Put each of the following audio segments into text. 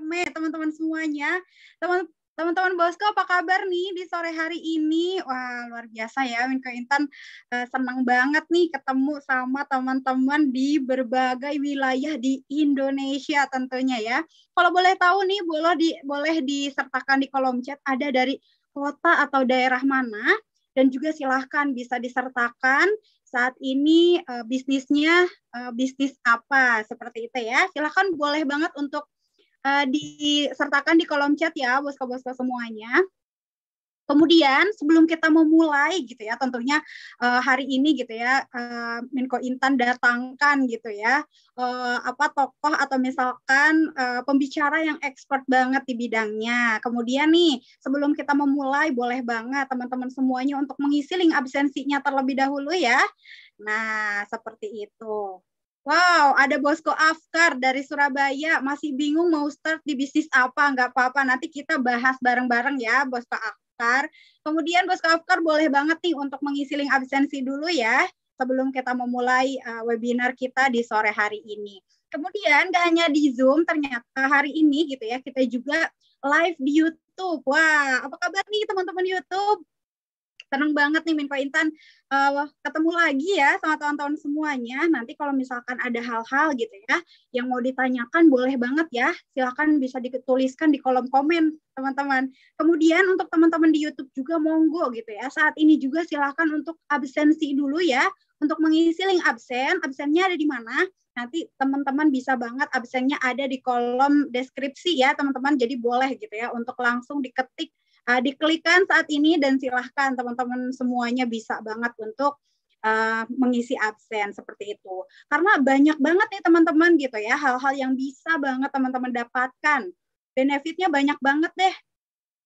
rame teman-teman semuanya. Teman teman bosku apa kabar nih di sore hari ini? Wah luar biasa ya Winko Intan uh, senang banget nih ketemu sama teman-teman di berbagai wilayah di Indonesia tentunya ya. Kalau boleh tahu nih boleh di boleh disertakan di kolom chat ada dari kota atau daerah mana dan juga silahkan bisa disertakan saat ini uh, bisnisnya uh, bisnis apa seperti itu ya. Silahkan boleh banget untuk uh, disertakan di kolom chat ya bosko bosko semuanya. Kemudian sebelum kita memulai gitu ya, tentunya uh, hari ini gitu ya, uh, Menko Intan datangkan gitu ya, uh, apa tokoh atau misalkan uh, pembicara yang expert banget di bidangnya. Kemudian nih, sebelum kita memulai, boleh banget teman-teman semuanya untuk mengisi link absensinya terlebih dahulu ya. Nah, seperti itu. Wow, ada Bosko Afkar dari Surabaya. Masih bingung mau start di bisnis apa? Nggak apa-apa, nanti kita bahas bareng-bareng ya, Bosko Afkar. Kemudian Bosko Afkar boleh banget nih untuk mengisi link absensi dulu ya, sebelum kita memulai uh, webinar kita di sore hari ini. Kemudian nggak hanya di Zoom, ternyata hari ini gitu ya, kita juga live di YouTube. Wah, apa kabar nih teman-teman YouTube? Senang banget nih Minko Intan uh, ketemu lagi ya sama teman-teman semuanya. Nanti kalau misalkan ada hal-hal gitu ya yang mau ditanyakan boleh banget ya. Silahkan bisa dituliskan di kolom komen teman-teman. Kemudian untuk teman-teman di YouTube juga monggo gitu ya. Saat ini juga silahkan untuk absensi dulu ya. Untuk mengisi link absen, absennya ada di mana? Nanti teman-teman bisa banget absennya ada di kolom deskripsi ya teman-teman. Jadi boleh gitu ya untuk langsung diketik uh, diklikkan saat ini dan silahkan teman-teman semuanya bisa banget untuk uh, mengisi absen seperti itu. Karena banyak banget nih teman-teman gitu ya, hal-hal yang bisa banget teman-teman dapatkan. Benefitnya banyak banget deh.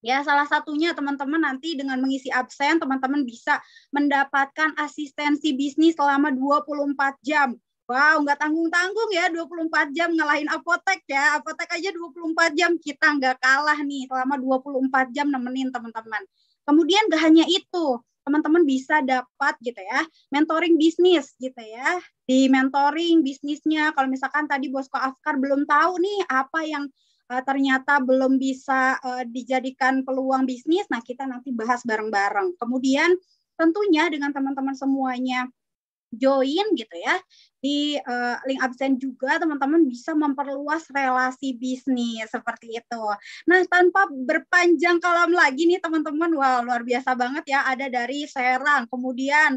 Ya, salah satunya teman-teman nanti dengan mengisi absen, teman-teman bisa mendapatkan asistensi bisnis selama 24 jam. Wow, nggak tanggung-tanggung ya 24 jam ngalahin apotek ya. Apotek aja 24 jam kita nggak kalah nih selama 24 jam nemenin teman-teman. Kemudian nggak hanya itu, teman-teman bisa dapat gitu ya, mentoring bisnis gitu ya. Di mentoring bisnisnya, kalau misalkan tadi Bosko Afkar belum tahu nih apa yang uh, ternyata belum bisa uh, dijadikan peluang bisnis, nah kita nanti bahas bareng-bareng. Kemudian tentunya dengan teman-teman semuanya join gitu ya di uh, link absen juga teman-teman bisa memperluas relasi bisnis seperti itu. Nah, tanpa berpanjang kalam lagi nih teman-teman, wah wow, luar biasa banget ya ada dari Serang, kemudian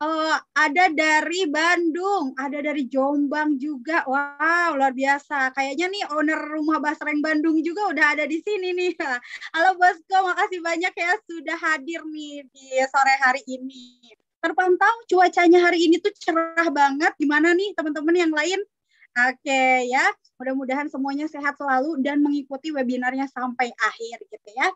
uh, ada dari Bandung, ada dari Jombang juga. Wow, luar biasa. Kayaknya nih owner rumah Basreng Bandung juga udah ada di sini nih. Halo bosku, makasih banyak ya sudah hadir nih di sore hari ini terpantau cuacanya hari ini tuh cerah banget. Gimana nih teman-teman yang lain? Oke ya, mudah-mudahan semuanya sehat selalu dan mengikuti webinarnya sampai akhir gitu ya.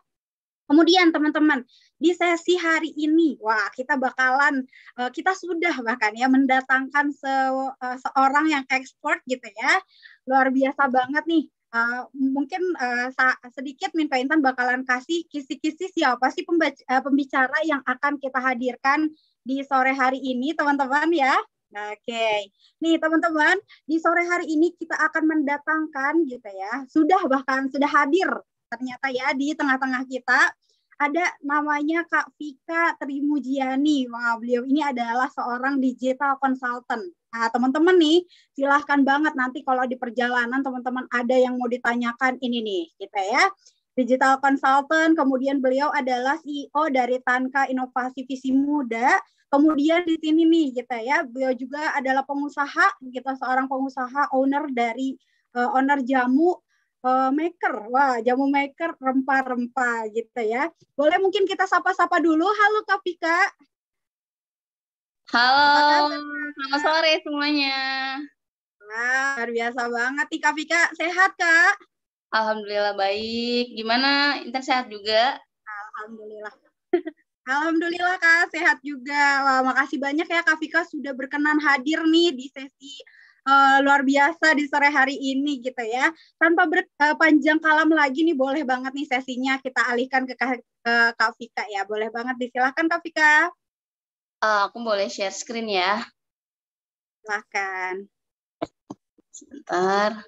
Kemudian teman-teman, di sesi hari ini, wah kita bakalan, eh, kita sudah bahkan ya mendatangkan se eh, seorang yang ekspor gitu ya. Luar biasa banget nih. Uh, mungkin uh, sedikit Minta Intan bakalan kasih kisi-kisi siapa sih pembicara yang akan kita hadirkan di sore hari ini teman-teman ya. Oke, okay. nih teman-teman di sore hari ini kita akan mendatangkan gitu ya, sudah bahkan sudah hadir ternyata ya di tengah-tengah kita ada namanya Kak Vika Trimujiani. Wah, beliau ini adalah seorang digital consultant. Nah, teman-teman nih, silahkan banget nanti kalau di perjalanan teman-teman ada yang mau ditanyakan ini nih, gitu ya digital consultant, kemudian beliau adalah CEO dari Tanka Inovasi Visi Muda. Kemudian di sini nih kita gitu ya, beliau juga adalah pengusaha kita gitu, seorang pengusaha owner dari uh, owner jamu uh, maker. Wah, jamu maker rempah-rempah gitu ya. Boleh mungkin kita sapa-sapa dulu. Halo Kak Pika. Halo, selamat sore semuanya. Wah, luar biasa banget nih Kak Pika. Sehat, Kak? Alhamdulillah baik. Gimana? Intan sehat juga? Alhamdulillah. Alhamdulillah Kak, sehat juga. Wah, makasih banyak ya Kak Vika sudah berkenan hadir nih di sesi uh, luar biasa di sore hari ini gitu ya. Tanpa ber, uh, panjang kalam lagi nih boleh banget nih sesinya kita alihkan ke, ke, eh, Kak Vika ya. Boleh banget disilahkan Kak Vika. Uh, aku boleh share screen ya. Silahkan. Sebentar.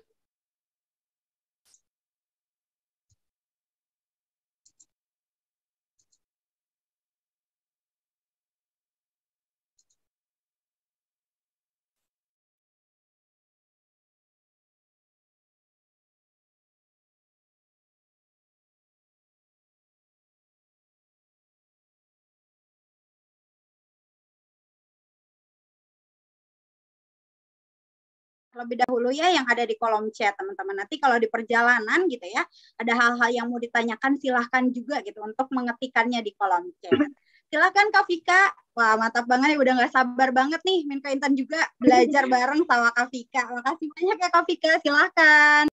terlebih dahulu ya yang ada di kolom chat teman-teman. Nanti kalau di perjalanan gitu ya, ada hal-hal yang mau ditanyakan silahkan juga gitu untuk mengetikannya di kolom chat. Silahkan Kak Vika. Wah mantap banget ya udah nggak sabar banget nih minta Intan juga belajar bareng sama Kak Vika. Makasih banyak ya Kak Vika, silahkan.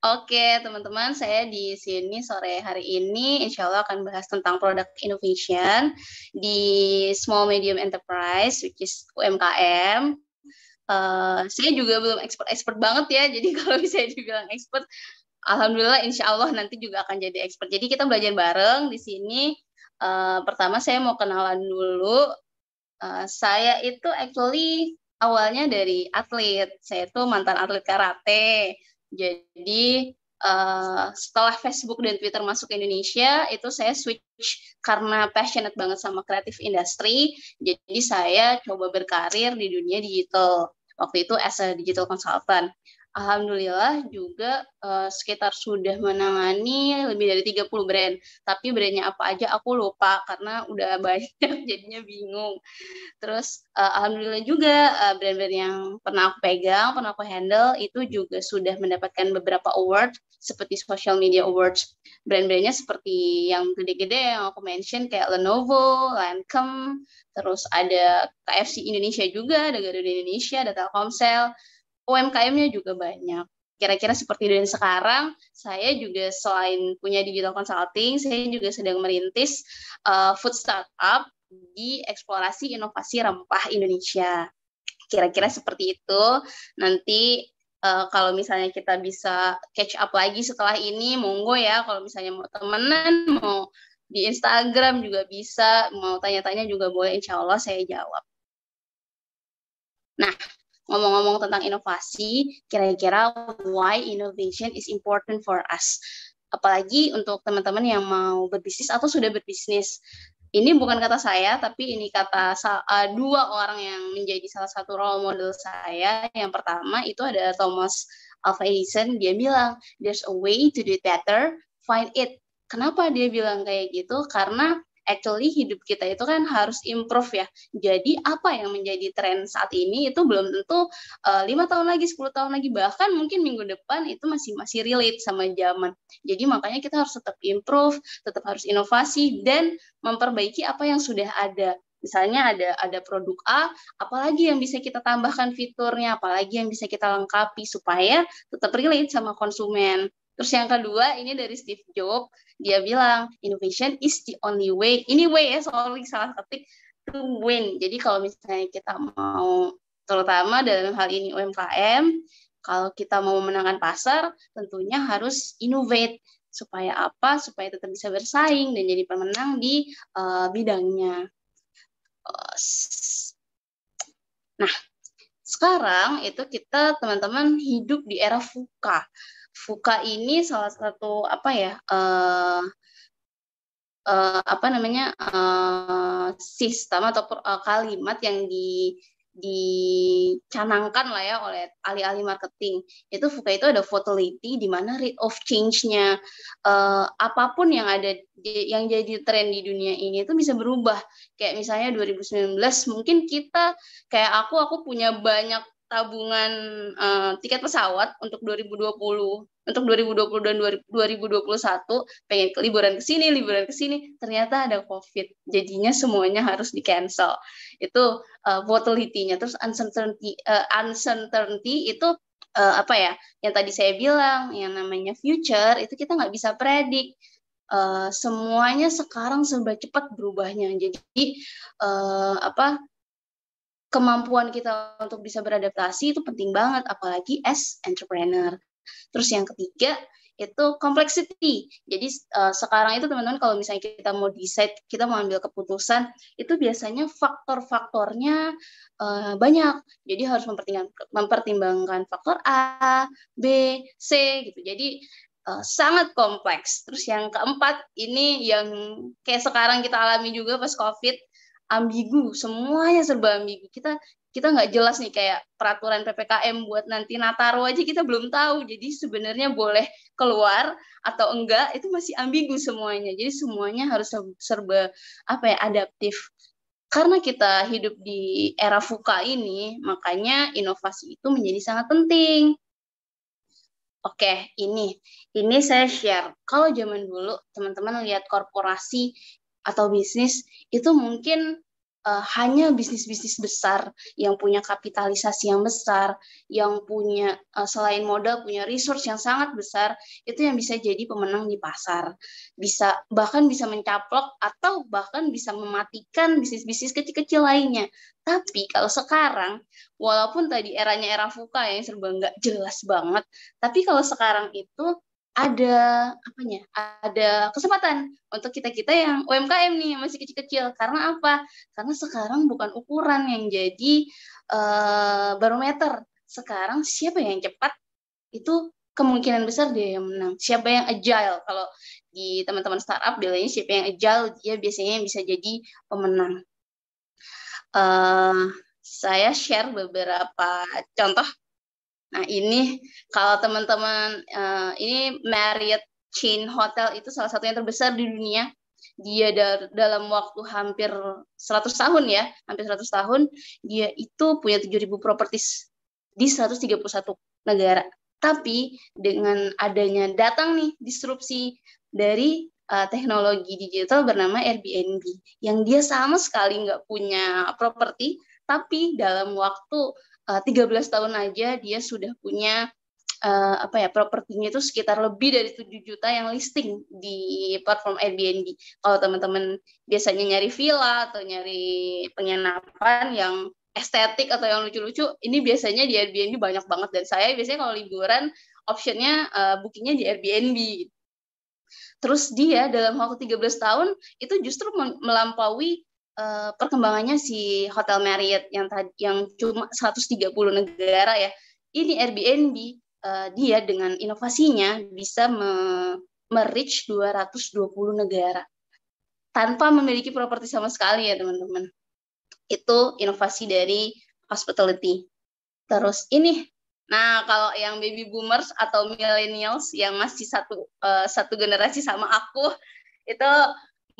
Oke teman-teman, saya di sini sore hari ini insya Allah akan bahas tentang produk innovation di small medium enterprise, which is UMKM. Eh, saya juga belum expert expert banget ya jadi kalau bisa dibilang expert alhamdulillah insya Allah nanti juga akan jadi expert jadi kita belajar bareng di sini uh, pertama saya mau kenalan dulu uh, saya itu actually awalnya dari atlet saya itu mantan atlet karate jadi Uh, setelah Facebook dan Twitter masuk ke Indonesia, itu saya switch karena passionate banget sama kreatif industri. Jadi saya coba berkarir di dunia digital waktu itu as a digital consultant alhamdulillah juga uh, sekitar sudah menangani lebih dari 30 brand. Tapi brandnya apa aja aku lupa karena udah banyak jadinya bingung. Terus uh, alhamdulillah juga uh, brand-brand yang pernah aku pegang, pernah aku handle itu juga sudah mendapatkan beberapa award seperti Social Media Awards. Brand-brandnya seperti yang gede-gede yang aku mention kayak Lenovo, Lancome, terus ada KFC Indonesia juga, ada Garuda Indonesia, ada Telkomsel. UMKM-nya juga banyak. Kira-kira seperti dan sekarang, saya juga selain punya digital consulting, saya juga sedang merintis uh, food startup di eksplorasi inovasi rempah Indonesia. Kira-kira seperti itu. Nanti uh, kalau misalnya kita bisa catch up lagi setelah ini, monggo ya. Kalau misalnya mau temenan, mau di Instagram juga bisa, mau tanya-tanya juga boleh. Insya Allah saya jawab. Nah, ngomong-ngomong tentang inovasi, kira-kira why innovation is important for us. Apalagi untuk teman-teman yang mau berbisnis atau sudah berbisnis. Ini bukan kata saya, tapi ini kata eh, dua orang yang menjadi salah satu role model saya. Yang pertama itu ada Thomas Alva Edison. Dia bilang, there's a way to do it better, find it. Kenapa dia bilang kayak gitu? Karena actually hidup kita itu kan harus improve ya. Jadi apa yang menjadi tren saat ini itu belum tentu eh, lima uh, tahun lagi, 10 tahun lagi, bahkan mungkin minggu depan itu masih masih relate sama zaman. Jadi makanya kita harus tetap improve, tetap harus inovasi dan memperbaiki apa yang sudah ada. Misalnya ada ada produk A, apalagi yang bisa kita tambahkan fiturnya, apalagi yang bisa kita lengkapi supaya tetap relate sama konsumen. Terus yang kedua ini dari Steve Jobs, dia bilang innovation is the only way. Ini way ya, soalnya salah ketik to win. Jadi kalau misalnya kita mau terutama dalam hal ini UMKM, kalau kita mau memenangkan pasar, tentunya harus innovate supaya apa? Supaya tetap bisa bersaing dan jadi pemenang di uh, bidangnya. Nah, sekarang itu kita teman-teman hidup di era VUCA Fuka ini salah satu apa ya uh, uh, apa namanya uh, sistem atau uh, kalimat yang di dicanangkan lah ya oleh ahli-ahli marketing itu Fuka itu ada volatility di mana rate of change-nya uh, apapun yang ada di, yang jadi tren di dunia ini itu bisa berubah kayak misalnya 2019 mungkin kita kayak aku aku punya banyak tabungan uh, tiket pesawat untuk 2020 untuk 2020 dan 2021 pengen ke liburan ke sini liburan ke sini ternyata ada covid jadinya semuanya harus di cancel itu uh, volatility-nya terus uncertainty uh, uncertainty itu uh, apa ya yang tadi saya bilang yang namanya future itu kita nggak bisa predik uh, semuanya sekarang serba cepat berubahnya jadi uh, apa kemampuan kita untuk bisa beradaptasi itu penting banget apalagi as entrepreneur. Terus yang ketiga itu complexity. Jadi uh, sekarang itu teman-teman kalau misalnya kita mau decide, kita mau ambil keputusan, itu biasanya faktor-faktornya uh, banyak. Jadi harus mempertimbangkan, mempertimbangkan faktor A, B, C gitu. Jadi uh, sangat kompleks. Terus yang keempat ini yang kayak sekarang kita alami juga pas COVID, ambigu, semuanya serba ambigu. Kita kita nggak jelas nih kayak peraturan PPKM buat nanti Nataru aja kita belum tahu. Jadi sebenarnya boleh keluar atau enggak itu masih ambigu semuanya. Jadi semuanya harus serba apa ya adaptif. Karena kita hidup di era fuka ini, makanya inovasi itu menjadi sangat penting. Oke, ini ini saya share. Kalau zaman dulu teman-teman lihat korporasi atau bisnis itu mungkin uh, hanya bisnis-bisnis besar yang punya kapitalisasi yang besar, yang punya uh, selain modal punya resource yang sangat besar, itu yang bisa jadi pemenang di pasar. Bisa bahkan bisa mencaplok atau bahkan bisa mematikan bisnis-bisnis kecil-kecil lainnya. Tapi kalau sekarang, walaupun tadi eranya era fuka yang serba nggak jelas banget, tapi kalau sekarang itu ada apanya? Ada kesempatan untuk kita-kita yang UMKM nih masih kecil-kecil. Karena apa? Karena sekarang bukan ukuran yang jadi uh, barometer. Sekarang siapa yang cepat itu kemungkinan besar dia yang menang. Siapa yang agile? Kalau di teman-teman startup bilangnya siapa yang agile dia biasanya bisa jadi pemenang. Uh, saya share beberapa contoh Nah ini kalau teman-teman uh, ini Marriott chain hotel itu salah satu yang terbesar di dunia. Dia da dalam waktu hampir 100 tahun ya, hampir 100 tahun, dia itu punya 7.000 properties di 131 negara. Tapi dengan adanya datang nih disrupsi dari uh, teknologi digital bernama Airbnb, yang dia sama sekali nggak punya properti, tapi dalam waktu uh, eh, 13 tahun aja dia sudah punya uh, apa ya propertinya itu sekitar lebih dari 7 juta yang listing di platform Airbnb. Kalau teman-teman biasanya nyari villa atau nyari penginapan yang estetik atau yang lucu-lucu, ini biasanya di Airbnb banyak banget dan saya biasanya kalau liburan optionnya uh, bookingnya di Airbnb. Terus dia dalam waktu 13 tahun itu justru melampaui Eh, perkembangannya si Hotel Marriott yang tadi yang cuma 130 negara ya. Ini Airbnb uh, dia dengan inovasinya bisa me merich 220 negara tanpa memiliki properti sama sekali ya teman-teman. Itu inovasi dari hospitality. Terus ini Nah, kalau yang baby boomers atau millennials yang masih satu uh, satu generasi sama aku itu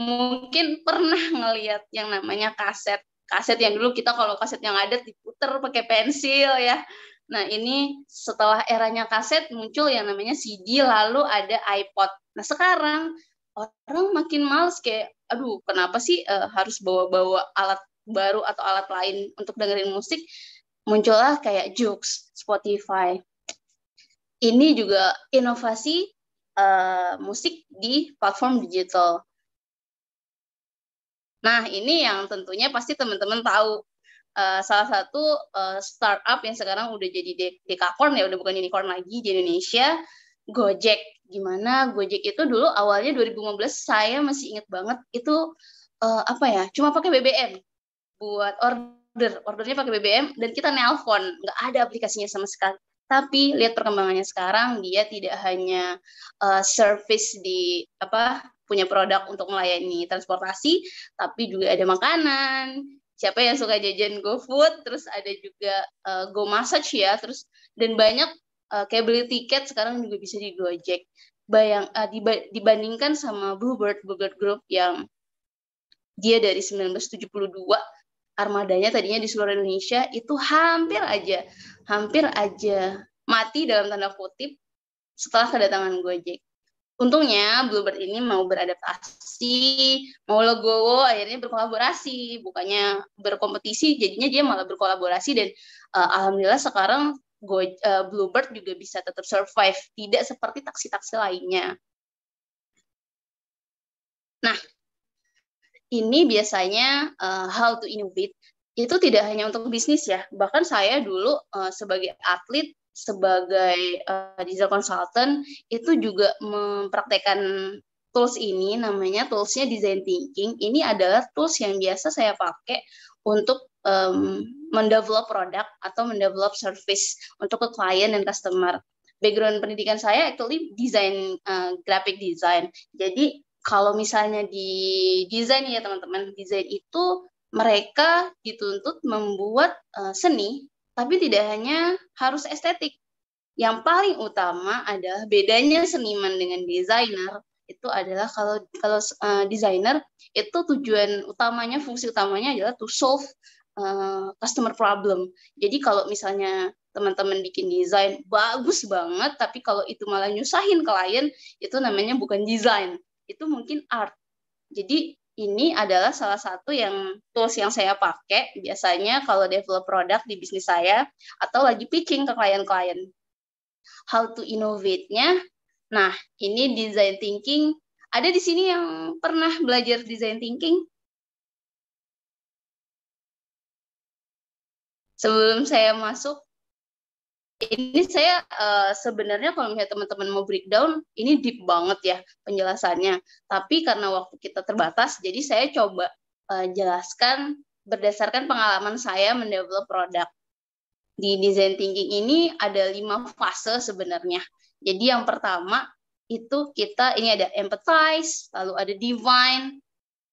mungkin pernah ngelihat yang namanya kaset kaset yang dulu kita kalau kaset yang ada diputer pakai pensil ya nah ini setelah eranya kaset muncul yang namanya CD lalu ada iPod nah sekarang orang makin males kayak aduh kenapa sih uh, harus bawa-bawa alat baru atau alat lain untuk dengerin musik muncullah kayak Joox, Spotify. Ini juga inovasi uh, musik di platform digital. Nah, ini yang tentunya pasti teman-teman tahu uh, salah satu uh, startup yang sekarang udah jadi dekakorn ya, udah bukan unicorn lagi di Indonesia, Gojek. Gimana Gojek itu dulu awalnya 2015 saya masih ingat banget itu uh, apa ya? Cuma pakai BBM buat order, ordernya pakai BBM dan kita nelpon, nggak ada aplikasinya sama sekali. Tapi lihat perkembangannya sekarang, dia tidak hanya uh, service di apa punya produk untuk melayani transportasi, tapi juga ada makanan. Siapa yang suka jajan GoFood, terus ada juga uh, Go Massage ya, terus dan banyak uh, kayak beli tiket sekarang juga bisa di Gojek. Bayang uh, dibandingkan sama Bluebird Bluebird Group yang dia dari 1972 armadanya tadinya di seluruh Indonesia itu hampir aja hampir aja mati dalam tanda kutip setelah kedatangan Gojek untungnya Bluebird ini mau beradaptasi, mau logo, akhirnya berkolaborasi, bukannya berkompetisi, jadinya dia malah berkolaborasi dan uh, alhamdulillah sekarang Go, uh, Bluebird juga bisa tetap survive, tidak seperti taksi-taksi lainnya. Nah, ini biasanya uh, how to innovate itu tidak hanya untuk bisnis ya, bahkan saya dulu uh, sebagai atlet sebagai uh, eh, digital consultant itu juga mempraktekkan tools ini namanya toolsnya design thinking ini adalah tools yang biasa saya pakai untuk um, mendevelop produk atau mendevelop service untuk ke klien dan customer background pendidikan saya actually desain uh, eh, graphic design jadi kalau misalnya di desain ya teman-teman desain itu mereka dituntut membuat uh, seni tapi tidak hanya harus estetik. Yang paling utama adalah bedanya seniman dengan desainer itu adalah kalau kalau uh, desainer itu tujuan utamanya fungsi utamanya adalah to solve uh, customer problem. Jadi kalau misalnya teman-teman bikin desain bagus banget tapi kalau itu malah nyusahin klien itu namanya bukan desain, itu mungkin art. Jadi ini adalah salah satu yang tools yang saya pakai biasanya kalau develop produk di bisnis saya atau lagi pitching ke klien-klien. How to innovate-nya. Nah, ini design thinking. Ada di sini yang pernah belajar design thinking? Sebelum saya masuk ini saya uh, sebenarnya kalau misalnya teman-teman mau breakdown ini deep banget ya penjelasannya. Tapi karena waktu kita terbatas, jadi saya coba uh, jelaskan berdasarkan pengalaman saya mendevelop produk. Di design thinking ini ada lima fase sebenarnya. Jadi yang pertama itu kita ini ada empathize, lalu ada divine,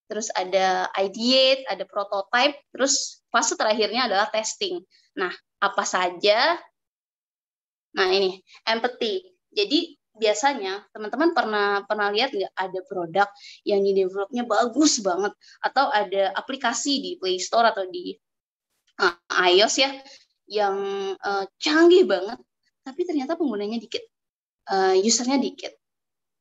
terus ada ideate, ada prototype, terus fase terakhirnya adalah testing. Nah, apa saja Nah ini empathy. Jadi biasanya teman-teman pernah pernah lihat nggak ada produk yang di developnya bagus banget atau ada aplikasi di Play Store atau di uh, iOS ya yang uh, canggih banget tapi ternyata penggunanya dikit uh, usernya dikit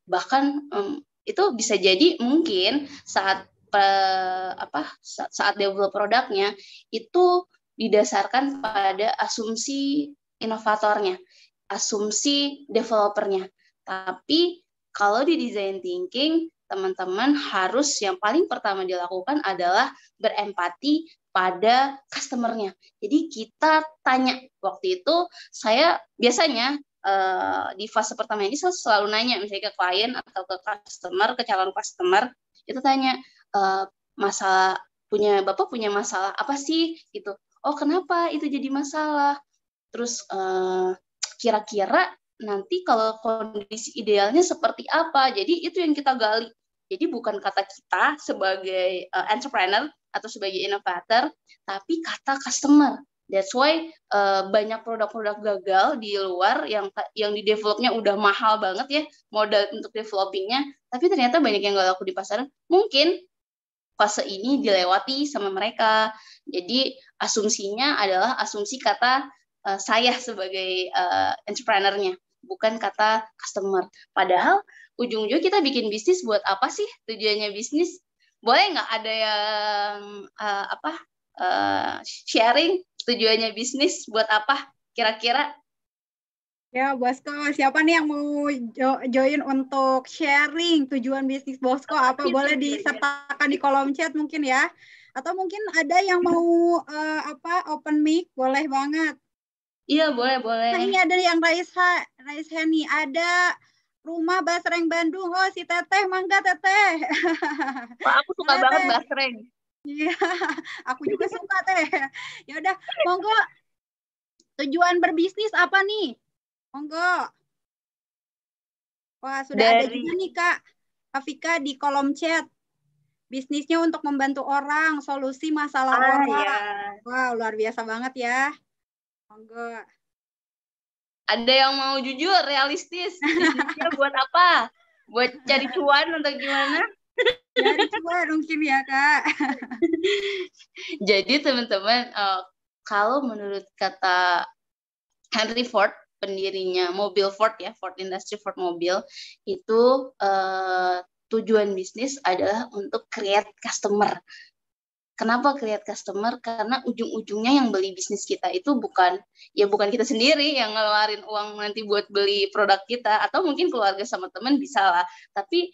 bahkan um, itu bisa jadi mungkin saat uh, apa saat develop produknya itu didasarkan pada asumsi inovatornya, asumsi developernya. Tapi kalau di design thinking, teman-teman harus yang paling pertama dilakukan adalah berempati pada customernya. Jadi kita tanya waktu itu saya biasanya eh, di fase pertama ini saya selalu nanya misalnya ke klien atau ke customer, ke calon customer itu tanya eh, masalah punya bapak punya masalah apa sih gitu. Oh kenapa itu jadi masalah? Terus eh, kira-kira nanti kalau kondisi idealnya seperti apa. Jadi itu yang kita gali. Jadi bukan kata kita sebagai uh, entrepreneur atau sebagai innovator, tapi kata customer. That's why uh, banyak produk-produk gagal di luar yang yang di developnya udah mahal banget ya modal untuk developingnya, tapi ternyata banyak yang gak laku di pasar. Mungkin fase ini dilewati sama mereka. Jadi asumsinya adalah asumsi kata uh, saya sebagai uh, entrepreneurnya bukan kata customer. Padahal ujung ujung kita bikin bisnis buat apa sih tujuannya bisnis? Boleh nggak ada yang uh, apa uh, sharing tujuannya bisnis buat apa kira-kira? Ya bosko siapa nih yang mau join untuk sharing tujuan bisnis bosko Apa boleh disertakan di kolom chat mungkin ya? Atau mungkin ada yang mau uh, apa open mic boleh banget Iya, boleh, boleh. Nah, ini ada yang Rais, ha, Rais Heni. Ada rumah Basreng Bandung. Oh, si Teteh, mangga Teteh. Wah, aku suka Teteh. Iya, banget Basreng. Iya, aku juga suka Teh. Ya udah, monggo. Tujuan berbisnis apa nih? Monggo. Wah, sudah Dari... ada juga nih Kak Afika di kolom chat. Bisnisnya untuk membantu orang, solusi masalah ah, orang. Ya. Wah, luar biasa banget ya enggak Ada yang mau jujur, realistis. Jujur buat apa? Buat cari cuan atau gimana? Cari cuan mungkin ya, Kak. Jadi teman-teman, uh, kalau menurut kata Henry Ford, pendirinya mobil Ford ya, Ford Industry Ford Mobil, itu uh, tujuan bisnis adalah untuk create customer. Kenapa create customer? Karena ujung-ujungnya yang beli bisnis kita itu bukan ya bukan kita sendiri yang ngeluarin uang nanti buat beli produk kita atau mungkin keluarga sama teman bisa lah. Tapi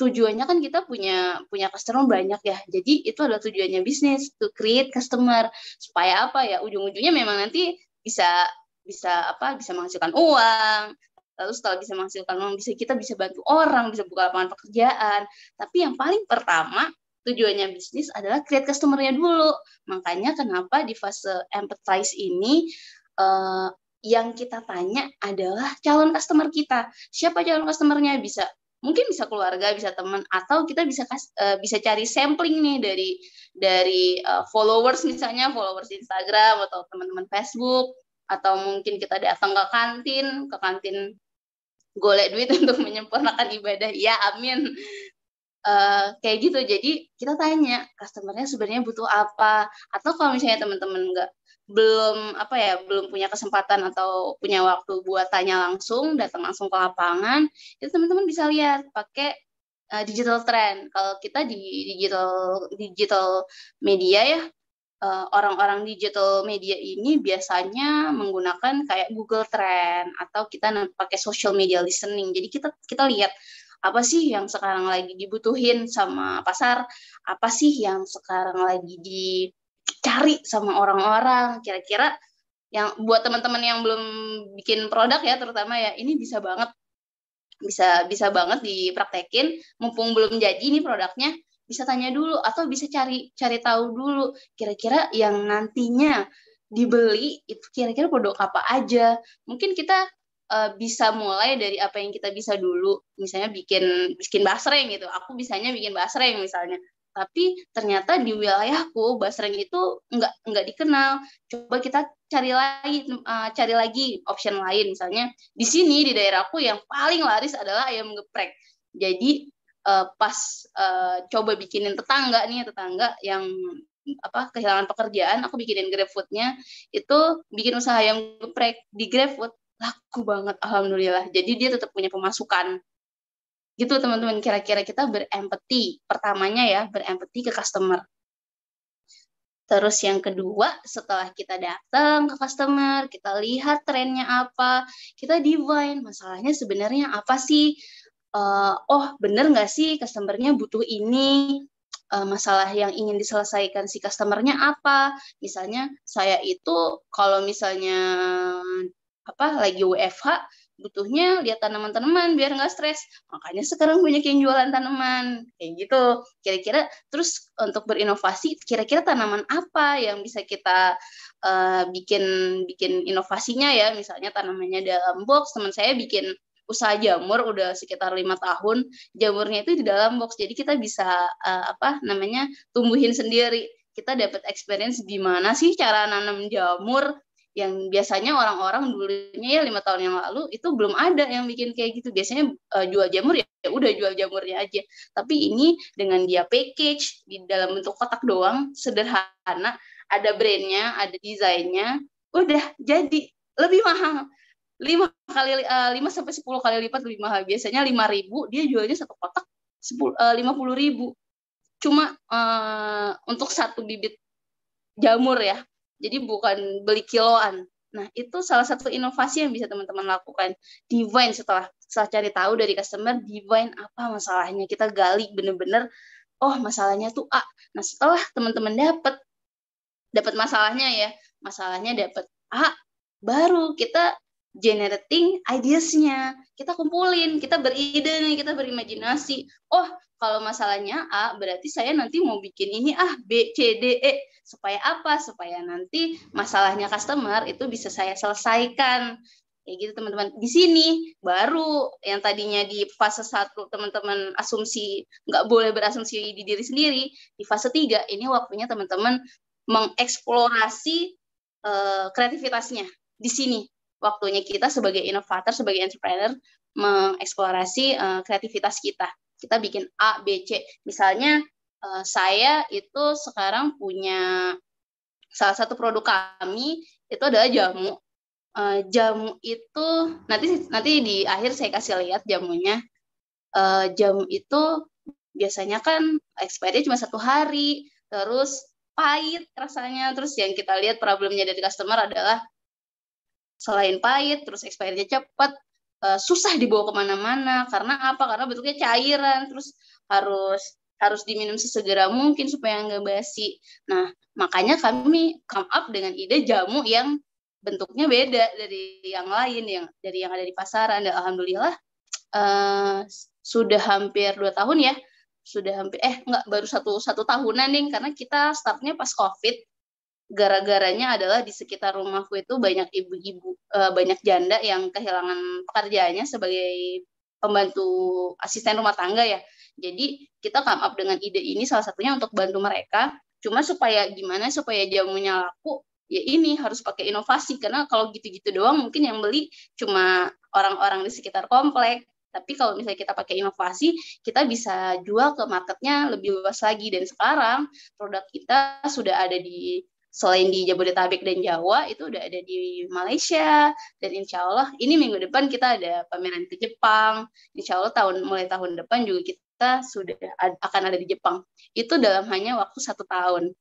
tujuannya kan kita punya punya customer banyak ya. Jadi itu adalah tujuannya bisnis to create customer supaya apa ya ujung-ujungnya memang nanti bisa bisa apa bisa menghasilkan uang lalu setelah bisa menghasilkan uang bisa kita bisa bantu orang bisa buka lapangan pekerjaan tapi yang paling pertama tujuannya bisnis adalah create customer-nya dulu. Makanya kenapa di fase empathize ini uh, yang kita tanya adalah calon customer kita. Siapa calon customernya bisa mungkin bisa keluarga, bisa teman atau kita bisa uh, bisa cari sampling nih dari dari uh, followers misalnya followers Instagram atau teman-teman Facebook atau mungkin kita datang ke kantin, ke kantin golek duit untuk menyempurnakan ibadah. Ya, amin. Eh, kayak gitu jadi kita tanya customernya sebenarnya butuh apa atau kalau misalnya teman-teman nggak belum apa ya belum punya kesempatan atau punya waktu buat tanya langsung datang langsung ke lapangan itu teman-teman bisa lihat pakai uh, digital trend kalau kita di digital digital media ya orang eh, orang-orang digital media ini biasanya menggunakan kayak Google Trend atau kita pakai social media listening jadi kita kita lihat apa sih yang sekarang lagi dibutuhin sama pasar apa sih yang sekarang lagi dicari sama orang-orang kira-kira yang buat teman-teman yang belum bikin produk ya terutama ya ini bisa banget bisa bisa banget dipraktekin mumpung belum jadi ini produknya bisa tanya dulu atau bisa cari cari tahu dulu kira-kira yang nantinya dibeli itu kira-kira produk apa aja mungkin kita uh, bisa mulai dari apa yang kita bisa dulu misalnya bikin bikin basreng gitu aku bisanya bikin basreng misalnya tapi ternyata di wilayahku basreng itu nggak nggak dikenal coba kita cari lagi uh, cari lagi option lain misalnya di sini di daerahku yang paling laris adalah ayam geprek jadi uh, pas uh, coba bikinin tetangga nih tetangga yang apa kehilangan pekerjaan aku bikinin grab foodnya itu bikin usaha ayam geprek di food laku banget alhamdulillah jadi dia tetap punya pemasukan gitu teman-teman kira-kira kita berempati pertamanya ya berempati ke customer Terus yang kedua, setelah kita datang ke customer, kita lihat trennya apa, kita divine masalahnya sebenarnya apa sih? Uh, oh, bener nggak sih customernya butuh ini? Uh, masalah yang ingin diselesaikan si customernya apa? Misalnya saya itu kalau misalnya apa lagi WFH butuhnya lihat tanaman-tanaman biar nggak stres. Makanya sekarang banyak yang jualan tanaman kayak gitu. Kira-kira terus untuk berinovasi, kira-kira tanaman apa yang bisa kita uh, bikin bikin inovasinya ya? Misalnya tanamannya dalam box. Teman saya bikin usaha jamur udah sekitar lima tahun. Jamurnya itu di dalam box. Jadi kita bisa uh, apa namanya tumbuhin sendiri kita dapat experience gimana sih cara nanam jamur yang biasanya orang-orang dulunya ya lima tahun yang lalu itu belum ada yang bikin kayak gitu biasanya uh, jual jamur ya, ya, udah jual jamurnya aja tapi ini dengan dia package di dalam bentuk kotak doang sederhana ada brandnya ada desainnya udah jadi lebih mahal lima kali eh, lima uh, sampai sepuluh kali lipat lebih mahal biasanya lima ribu dia jualnya satu kotak eh, lima puluh ribu cuma uh, untuk satu bibit jamur ya jadi bukan beli kiloan. Nah, itu salah satu inovasi yang bisa teman-teman lakukan. Divine setelah setelah cari tahu dari customer, divine apa masalahnya. Kita gali bener-bener, oh masalahnya tuh A. Nah, setelah teman-teman dapat dapat masalahnya ya, masalahnya dapat A, baru kita generating ideas-nya. Kita kumpulin, kita beride kita berimajinasi. Oh, kalau masalahnya A, berarti saya nanti mau bikin ini ah B, C, D, E. Supaya apa? Supaya nanti masalahnya customer itu bisa saya selesaikan. Kayak gitu teman-teman. Di sini baru yang tadinya di fase satu teman-teman asumsi nggak boleh berasumsi di diri sendiri. Di fase tiga ini waktunya teman-teman mengeksplorasi uh, kreativitasnya di sini waktunya kita sebagai inovator, sebagai entrepreneur mengeksplorasi uh, kreativitas kita kita bikin A, B, C. Misalnya eh, saya itu sekarang punya salah satu produk kami itu adalah jamu. Eh, jamu itu nanti nanti di akhir saya kasih lihat jamunya. Uh, jamu itu biasanya kan expirednya cuma satu hari, terus pahit rasanya. Terus yang kita lihat problemnya dari customer adalah selain pahit, terus expirednya cepat, uh, susah dibawa kemana-mana karena apa karena bentuknya cairan terus harus harus diminum sesegera mungkin supaya nggak basi. Nah, makanya kami come up dengan ide jamu yang bentuknya beda dari yang lain yang dari yang ada di pasaran. Dan alhamdulillah uh, sudah hampir dua tahun ya, sudah hampir eh nggak baru satu satu tahunan nih karena kita startnya pas covid gara-garanya adalah di sekitar rumahku itu banyak ibu-ibu uh, banyak janda yang kehilangan pekerjaannya sebagai pembantu asisten rumah tangga ya jadi kita come up dengan ide ini salah satunya untuk bantu mereka cuma supaya gimana supaya jamunya laku ya ini harus pakai inovasi karena kalau gitu-gitu doang mungkin yang beli cuma orang-orang di sekitar komplek tapi kalau misalnya kita pakai inovasi kita bisa jual ke marketnya lebih luas lagi dan sekarang produk kita sudah ada di selain di Jabodetabek dan Jawa itu udah ada di Malaysia dan insya Allah ini minggu depan kita ada pameran ke Jepang insya Allah tahun mulai tahun depan juga kita sudah ad, akan ada di Jepang itu dalam hanya waktu satu tahun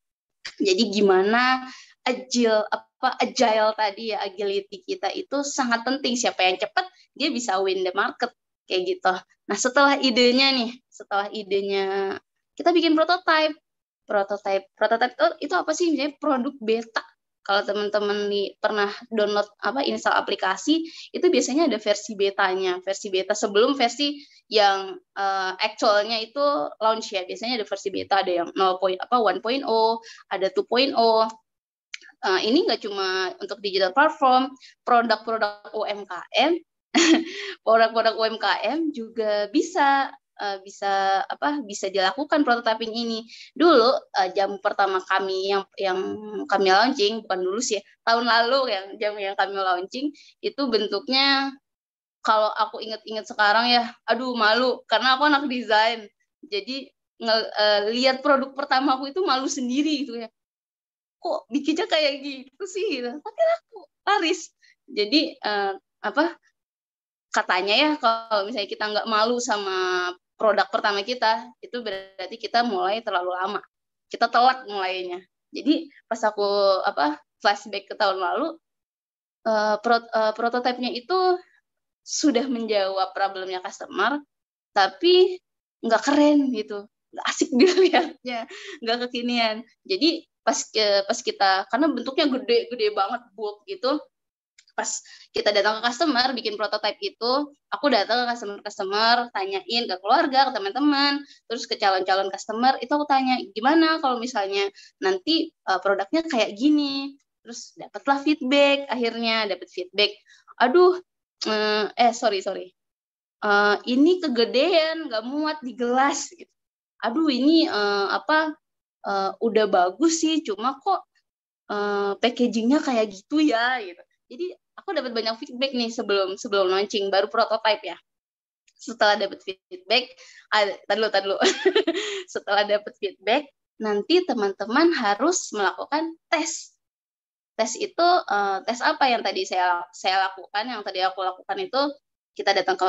jadi gimana agile apa agile tadi ya agility kita itu sangat penting siapa yang cepat dia bisa win the market kayak gitu nah setelah idenya nih setelah idenya kita bikin prototype prototype prototype itu, itu apa sih misalnya produk beta kalau teman-teman pernah download apa install aplikasi itu biasanya ada versi betanya versi beta sebelum versi yang uh, actualnya itu launch ya biasanya ada versi beta ada yang 0. apa 1.0 ada 2.0 uh, eh, ini nggak cuma untuk digital platform, produk-produk UMKM, produk-produk UMKM juga bisa Eh, bisa apa bisa dilakukan prototyping ini dulu uh, jam pertama kami yang yang kami launching bukan dulu sih tahun lalu yang jam yang kami launching itu bentuknya kalau aku inget-inget sekarang ya aduh malu karena aku anak desain jadi ngelihat eh, uh, produk pertama aku itu malu sendiri itu ya kok bikinnya kayak gitu sih gitu. tapi aku laris jadi uh, apa katanya ya kalau misalnya kita nggak malu sama produk pertama kita itu berarti kita mulai terlalu lama kita telat mulainya jadi pas aku apa flashback ke tahun lalu uh, eh, pro, uh, eh, prototipenya itu sudah menjawab problemnya customer tapi nggak keren gitu nggak asik dilihatnya gitu nggak kekinian jadi pas pas kita karena bentuknya gede gede banget book gitu pas kita datang ke customer bikin prototipe itu aku datang ke customer customer tanyain ke keluarga ke teman-teman terus ke calon-calon customer itu aku tanya gimana kalau misalnya nanti uh, produknya kayak gini terus dapatlah feedback akhirnya dapat feedback aduh eh, eh sorry sorry uh, ini kegedean nggak muat di gelas gitu aduh ini uh, apa uh, udah bagus sih cuma kok uh, packagingnya kayak gitu ya gitu jadi aku dapat banyak feedback nih sebelum sebelum launching baru prototipe ya setelah dapat feedback tadi ah, tadi setelah dapat feedback nanti teman-teman harus melakukan tes tes itu eh, tes apa yang tadi saya saya lakukan yang tadi aku lakukan itu kita datang ke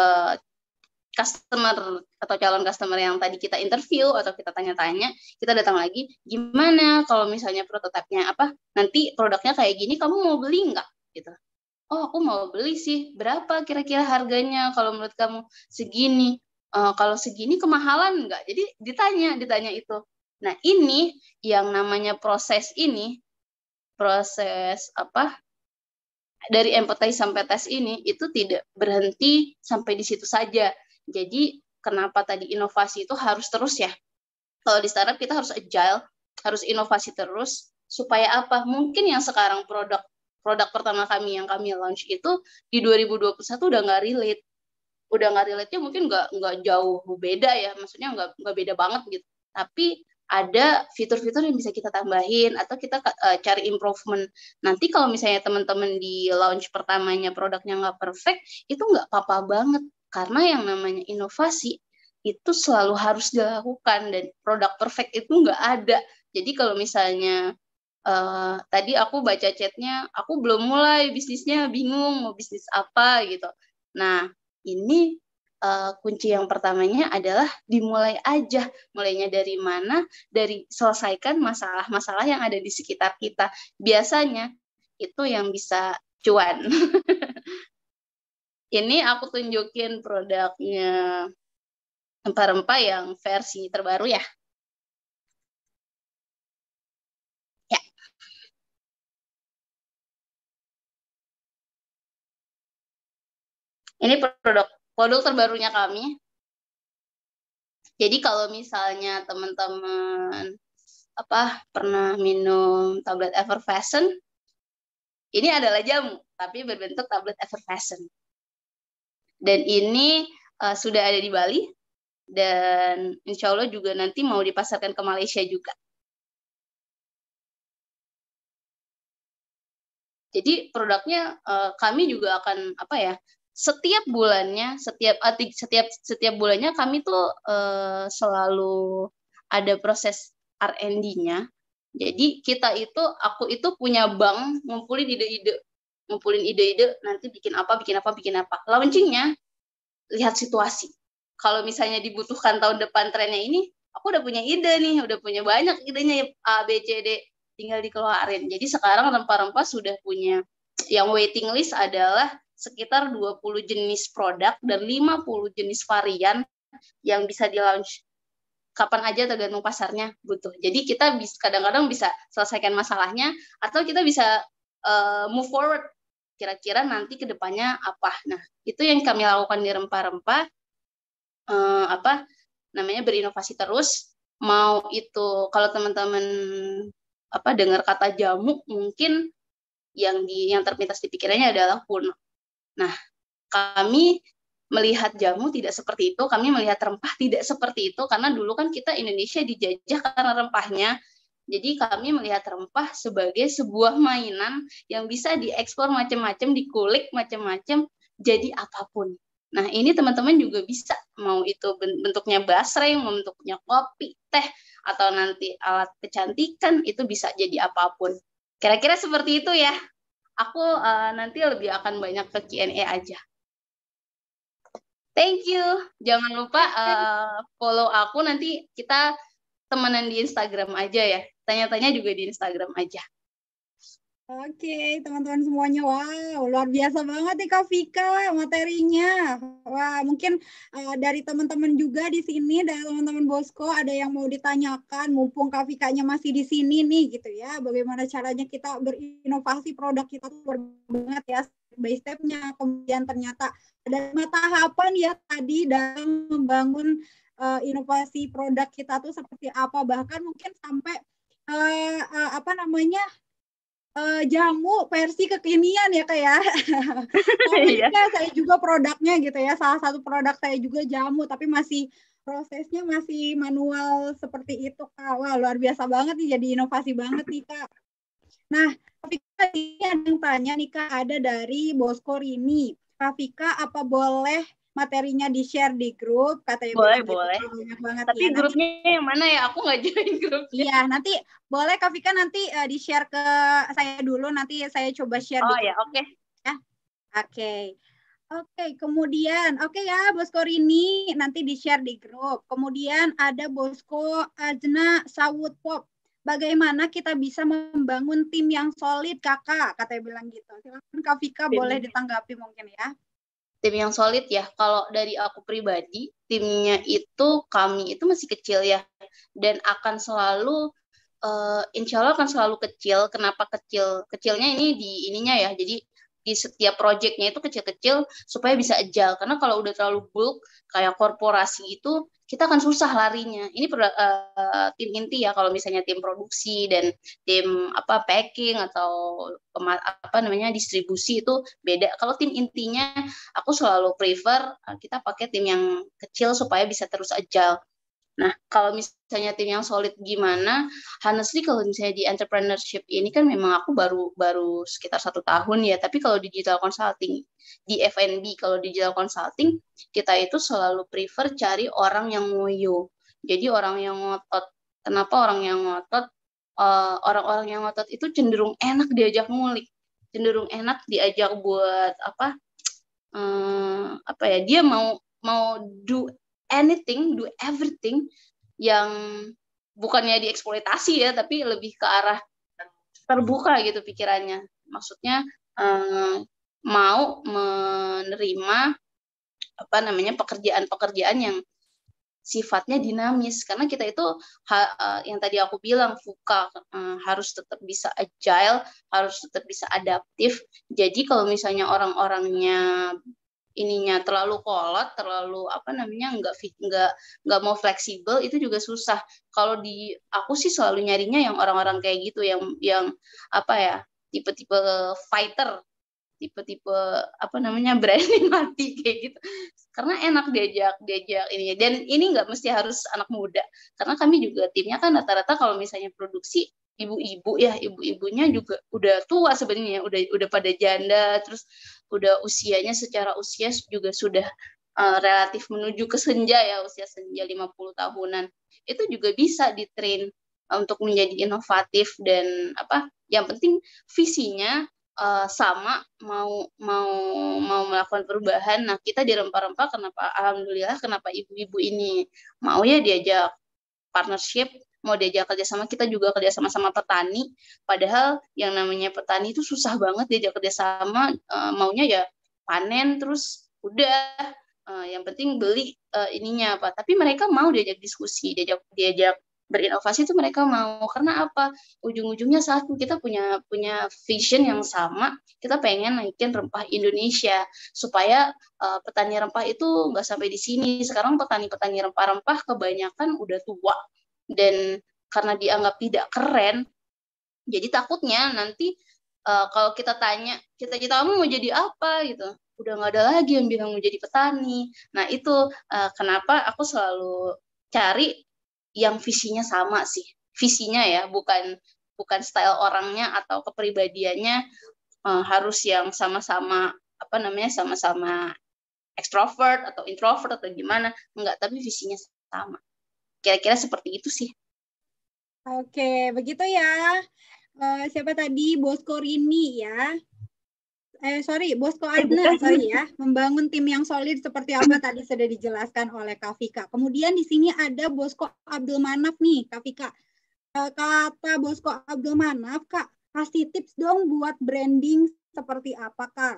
customer atau calon customer yang tadi kita interview atau kita tanya-tanya, kita datang lagi, gimana kalau misalnya prototipnya apa, nanti produknya kayak gini, kamu mau beli nggak? Gitu oh aku mau beli sih berapa kira-kira harganya kalau menurut kamu segini uh, kalau segini kemahalan nggak jadi ditanya ditanya itu nah ini yang namanya proses ini proses apa dari empathize sampai tes ini itu tidak berhenti sampai di situ saja jadi kenapa tadi inovasi itu harus terus ya kalau di startup kita harus agile harus inovasi terus supaya apa mungkin yang sekarang produk produk pertama kami yang kami launch itu di 2021 udah nggak relate udah nggak relate nya mungkin nggak nggak jauh beda ya maksudnya nggak nggak beda banget gitu tapi ada fitur-fitur yang bisa kita tambahin atau kita uh, cari improvement nanti kalau misalnya teman-teman di launch pertamanya produknya nggak perfect itu nggak apa-apa banget karena yang namanya inovasi itu selalu harus dilakukan dan produk perfect itu nggak ada jadi kalau misalnya uh, tadi aku baca chatnya aku belum mulai bisnisnya bingung mau bisnis apa gitu nah ini uh, kunci yang pertamanya adalah dimulai aja mulainya dari mana dari selesaikan masalah-masalah yang ada di sekitar kita biasanya itu yang bisa cuan ini aku tunjukin produknya rempah-rempah yang versi terbaru ya Ini produk produk terbarunya kami. Jadi kalau misalnya teman-teman apa pernah minum tablet Everfashion, ini adalah jamu tapi berbentuk tablet Everfashion. Dan ini uh, sudah ada di Bali dan insya Allah juga nanti mau dipasarkan ke Malaysia juga. Jadi produknya uh, kami juga akan apa ya setiap bulannya setiap eh, setiap setiap bulannya kami tuh uh, selalu ada proses R&D-nya. Jadi kita itu aku itu punya bank ngumpulin ide-ide, ngumpulin ide-ide nanti bikin apa, bikin apa, bikin apa. Launchingnya lihat situasi. Kalau misalnya dibutuhkan tahun depan trennya ini, aku udah punya ide nih, udah punya banyak idenya ya, A, B, C, D, tinggal dikeluarin. Jadi sekarang rempah-rempah sudah punya yang waiting list adalah sekitar 20 jenis produk dan 50 jenis varian yang bisa di launch kapan aja tergantung pasarnya butuh. Gitu. Jadi kita kadang-kadang bisa selesaikan masalahnya atau kita bisa uh, move forward kira-kira nanti kedepannya apa. Nah itu yang kami lakukan di rempah-rempah uh, apa namanya berinovasi terus mau itu kalau teman-teman apa dengar kata jamu mungkin yang di yang terpintas di pikirannya adalah kuno Nah, kami melihat jamu tidak seperti itu, kami melihat rempah tidak seperti itu karena dulu kan kita Indonesia dijajah karena rempahnya. Jadi kami melihat rempah sebagai sebuah mainan yang bisa diekspor macam-macam, dikulik macam-macam, jadi apapun. Nah ini teman-teman juga bisa mau itu bentuknya basreng, bentuknya kopi, teh, atau nanti alat kecantikan itu bisa jadi apapun. Kira-kira seperti itu ya aku uh, nanti lebih akan banyak ke Q&A aja. Thank you. Jangan lupa uh, follow aku nanti kita temenan di Instagram aja ya. Tanya-tanya juga di Instagram aja. Oke, teman-teman semuanya, wow, luar biasa banget nih Kak Fika materinya. Wah, mungkin uh, dari teman-teman juga di sini, dari teman-teman Bosko, ada yang mau ditanyakan, mumpung Kak Fikanya masih di sini nih, gitu ya. Bagaimana caranya kita berinovasi produk kita luar banget ya, by step nya Kemudian ternyata ada lima tahapan ya tadi dalam membangun uh, inovasi produk kita tuh seperti apa, bahkan mungkin sampai uh, uh, apa namanya uh, jamu versi kekinian ya kayak. ya. Iya. saya juga produknya gitu ya. Salah satu produk saya juga jamu tapi masih prosesnya masih manual seperti itu Kak. Wah, luar biasa banget nih jadi inovasi banget nih Kak. Nah, ini ada yang tanya nih Kak ada dari Bosco Rini. Kak apa boleh materinya di share di grup kata ibu boleh boleh banyak banget tapi ya. grupnya nanti, yang mana ya aku nggak join grup iya nanti boleh Kak Vika nanti uh, eh, di share ke saya dulu nanti saya coba share oh di ya oke okay. ya oke okay. Oke, okay, kemudian oke okay ya Bosko Rini nanti di-share di grup. Kemudian ada Bosko Ajna Sawut Pop. Bagaimana kita bisa membangun tim yang solid, Kakak? Katanya bilang gitu. Silakan Kak Vika boleh ditanggapi mungkin ya tim yang solid ya. Kalau dari aku pribadi, timnya itu kami itu masih kecil ya, dan akan selalu uh, insya Allah akan selalu kecil. Kenapa kecil? Kecilnya ini di ininya ya. Jadi di setiap proyeknya itu kecil-kecil supaya bisa agile. Karena kalau udah terlalu bulk kayak korporasi itu kita akan susah larinya. Ini uh, tim inti ya kalau misalnya tim produksi dan tim apa packing atau apa namanya distribusi itu beda. Kalau tim intinya aku selalu prefer eh, kita pakai tim yang kecil supaya bisa terus agile. Nah, kalau misalnya tim yang solid gimana? Honestly, kalau misalnya di entrepreneurship ini kan memang aku baru baru sekitar satu tahun ya. Tapi kalau digital consulting di F&B, kalau digital consulting kita itu selalu prefer cari orang yang ngoyo. Jadi orang yang ngotot. Kenapa orang yang ngotot? Eh, orang-orang uh, yang ngotot itu cenderung enak diajak ngulik, cenderung enak diajak buat apa? Um, apa ya? Dia mau mau do anything, do everything yang bukannya dieksploitasi ya, tapi lebih ke arah terbuka gitu pikirannya. Maksudnya um, mau menerima apa namanya pekerjaan-pekerjaan yang sifatnya dinamis karena kita itu ha, eh, yang tadi aku bilang fuka eh, harus tetap bisa agile harus tetap bisa adaptif jadi kalau misalnya orang-orangnya ininya terlalu kolot terlalu apa namanya nggak nggak nggak mau fleksibel itu juga susah kalau di aku sih selalu nyarinya yang orang-orang kayak gitu yang yang apa ya tipe-tipe fighter tipe-tipe apa namanya berani mati kayak gitu karena enak diajak diajak ini dan ini nggak mesti harus anak muda karena kami juga timnya kan rata-rata kalau misalnya produksi ibu-ibu ya ibu-ibunya hmm. juga udah tua sebenarnya udah udah pada janda terus udah usianya secara usia juga sudah uh, relatif menuju ke senja ya usia senja 50 tahunan itu juga bisa ditrain train eh, untuk menjadi inovatif dan apa yang penting visinya uh, sama mau mau mau melakukan perubahan nah kita di rempah-rempah kenapa alhamdulillah kenapa ibu-ibu ini mau ya diajak partnership mau diajak kerjasama kita juga kerjasama sama petani padahal yang namanya petani itu susah banget diajak kerjasama. sama eh, maunya ya panen terus udah e, yang penting beli e, ininya apa tapi mereka mau diajak diskusi diajak diajak berinovasi itu mereka mau karena apa ujung-ujungnya saat kita punya punya vision yang sama kita pengen naikin rempah Indonesia supaya uh, petani rempah itu nggak sampai di sini sekarang petani-petani rempah-rempah kebanyakan udah tua dan karena dianggap tidak keren jadi takutnya nanti uh, kalau kita tanya kita cita kamu mau jadi apa gitu udah nggak ada lagi yang bilang mau jadi petani nah itu uh, kenapa aku selalu cari yang visinya sama sih visinya ya bukan bukan style orangnya atau kepribadiannya uh, harus yang sama-sama apa namanya sama-sama ekstrovert atau introvert atau gimana enggak tapi visinya sama Kira-kira seperti itu sih. Oke, begitu ya. Uh, siapa tadi? Bosko Rini ya. Eh, sorry, Bosko eh, Adna, sorry ya. Membangun tim yang solid seperti apa tadi sudah dijelaskan oleh Kak Kemudian di sini ada Bosco Abdul Manaf nih, Kak Uh, kata Bosco Abdul Manaf, Kak, kasih tips dong buat branding seperti apa, Kak?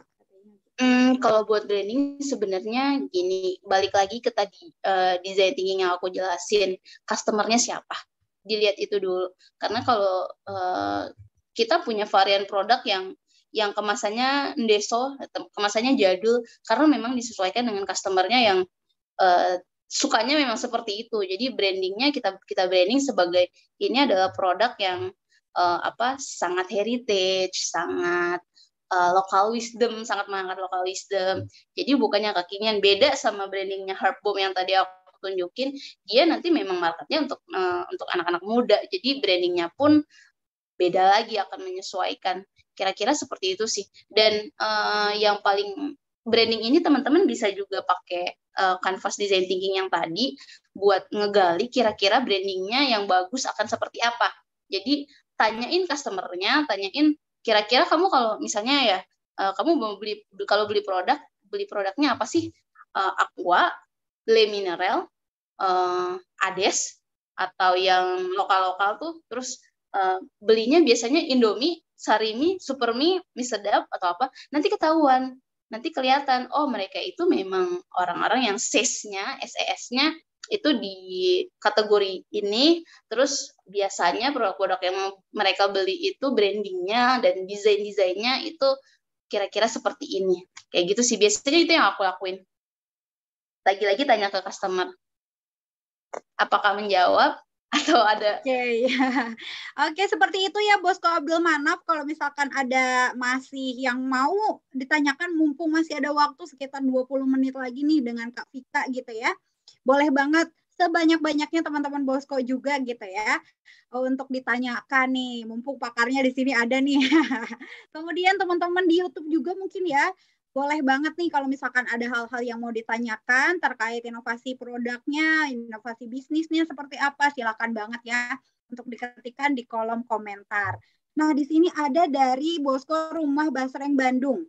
Hmm, kalau buat branding sebenarnya gini, balik lagi ke tadi uh, eh, design thinking yang aku jelasin, customernya siapa, dilihat itu dulu. Karena kalau uh, kita punya varian produk yang yang kemasannya ndeso, kemasannya jadul, karena memang disesuaikan dengan customernya yang uh, sukanya memang seperti itu. Jadi brandingnya kita kita branding sebagai ini adalah produk yang uh, apa sangat heritage, sangat uh, eh, local wisdom, sangat mengangkat local wisdom. Jadi bukannya kekinian beda sama brandingnya Herbboom yang tadi aku tunjukin, dia nanti memang marketnya untuk uh, untuk anak-anak muda. Jadi brandingnya pun beda lagi akan menyesuaikan. Kira-kira seperti itu sih. Dan uh, yang paling branding ini teman-teman bisa juga pakai uh, canvas design thinking yang tadi buat ngegali kira-kira brandingnya yang bagus akan seperti apa. Jadi tanyain customernya, tanyain kira-kira kamu kalau misalnya ya uh, kamu mau beli kalau beli produk beli produknya apa sih uh, aqua le mineral uh, eh, ades atau yang lokal-lokal tuh terus uh, belinya biasanya indomie sarimi supermi mie sedap atau apa nanti ketahuan nanti kelihatan oh mereka itu memang orang-orang yang sesnya ses-nya itu di kategori ini terus biasanya produk-produk yang mereka beli itu brandingnya dan desain-desainnya itu kira-kira seperti ini kayak gitu sih biasanya itu yang aku lakuin lagi-lagi tanya ke customer apakah menjawab atau ada oke okay. okay, seperti itu ya bosku Abdul Manaf kalau misalkan ada masih yang mau ditanyakan mumpung masih ada waktu sekitar 20 menit lagi nih dengan Kak Vika gitu ya boleh banget sebanyak-banyaknya teman-teman Bosko juga gitu ya oh, untuk ditanyakan nih mumpung pakarnya di sini ada nih kemudian teman-teman di YouTube juga mungkin ya boleh banget nih kalau misalkan ada hal-hal yang mau ditanyakan terkait inovasi produknya inovasi bisnisnya seperti apa silakan banget ya untuk diketikkan di kolom komentar nah di sini ada dari Bosko Rumah Basreng Bandung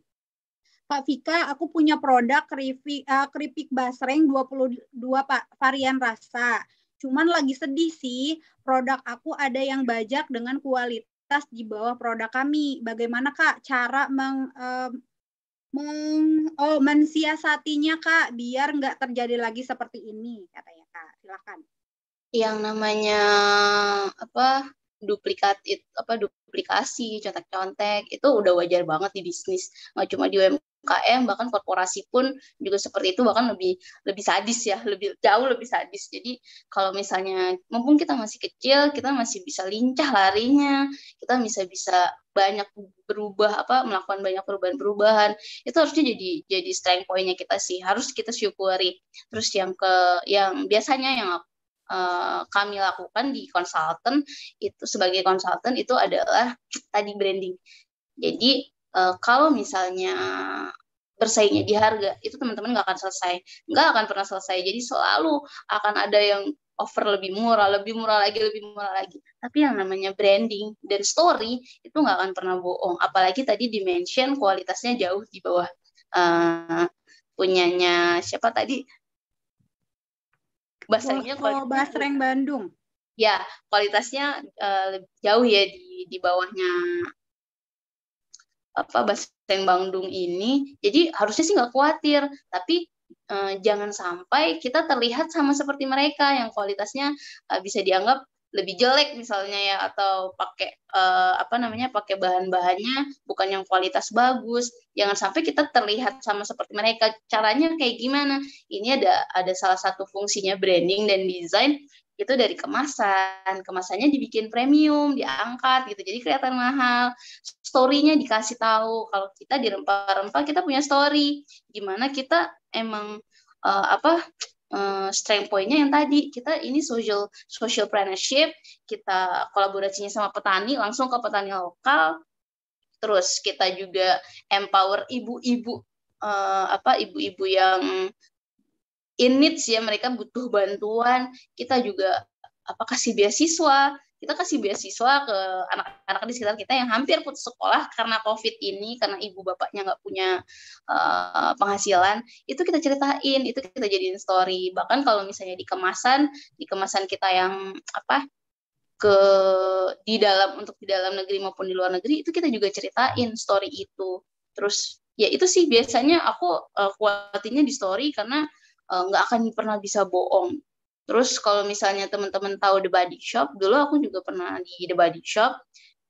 Pak Vika, aku punya produk keripik, uh, eh, keripik basreng 22 Pak, varian rasa. Cuman lagi sedih sih, produk aku ada yang bajak dengan kualitas di bawah produk kami. Bagaimana Kak cara meng, uh, meng oh mensiasatinya Kak biar nggak terjadi lagi seperti ini katanya Kak. Silakan. Yang namanya apa? duplikat itu apa duplikasi contek-contek itu udah wajar banget di bisnis nggak cuma di UMKM UMKM bahkan korporasi pun juga seperti itu bahkan lebih lebih sadis ya lebih jauh lebih sadis jadi kalau misalnya mumpung kita masih kecil kita masih bisa lincah larinya kita bisa bisa banyak berubah apa melakukan banyak perubahan-perubahan itu harusnya jadi jadi strength pointnya kita sih harus kita syukuri terus yang ke yang biasanya yang Uh, kami lakukan di konsultan itu sebagai konsultan itu adalah tadi branding. Jadi Eh, kalau misalnya bersaingnya di harga itu teman-teman nggak akan selesai nggak akan pernah selesai jadi selalu akan ada yang offer lebih murah lebih murah lagi lebih murah lagi tapi yang namanya branding dan story itu nggak akan pernah bohong apalagi tadi dimension kualitasnya jauh di bawah uh, punyanya siapa tadi bahasanya oh, kalau Basreng Bandung ya kualitasnya uh, jauh ya di di bawahnya apa Baseng Bandung ini. Jadi harusnya sih nggak khawatir, tapi eh, jangan sampai kita terlihat sama seperti mereka yang kualitasnya eh, bisa dianggap lebih jelek misalnya ya atau pakai eh, apa namanya pakai bahan-bahannya bukan yang kualitas bagus jangan sampai kita terlihat sama seperti mereka caranya kayak gimana ini ada ada salah satu fungsinya branding dan desain itu dari kemasan kemasannya dibikin premium diangkat gitu jadi kelihatan mahal storynya dikasih tahu kalau kita di rempah-rempah kita punya story gimana kita emang uh, apa uh, strength pointnya yang tadi kita ini social social partnership kita kolaborasinya sama petani langsung ke petani lokal terus kita juga empower ibu-ibu uh, apa ibu-ibu yang in needs ya mereka butuh bantuan kita juga apa kasih beasiswa kita kasih beasiswa ke anak-anak di sekitar kita yang hampir putus sekolah karena covid ini karena ibu bapaknya nggak punya uh, penghasilan itu kita ceritain itu kita jadiin story bahkan kalau misalnya di kemasan di kemasan kita yang apa ke di dalam untuk di dalam negeri maupun di luar negeri itu kita juga ceritain story itu terus ya itu sih biasanya aku uh, eh, kuatinya di story karena Eh, nggak akan pernah bisa bohong. Terus kalau misalnya teman-teman tahu The Body Shop, dulu aku juga pernah di The Body Shop,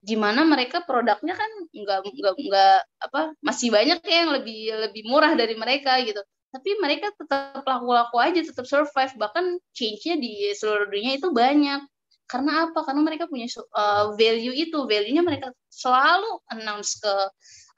di mana mereka produknya kan nggak nggak nggak apa masih banyak ya yang lebih lebih murah dari mereka gitu. Tapi mereka tetap laku-laku aja, tetap survive. Bahkan change-nya di seluruh dunia itu banyak. Karena apa? Karena mereka punya uh, value itu, value-nya mereka selalu announce ke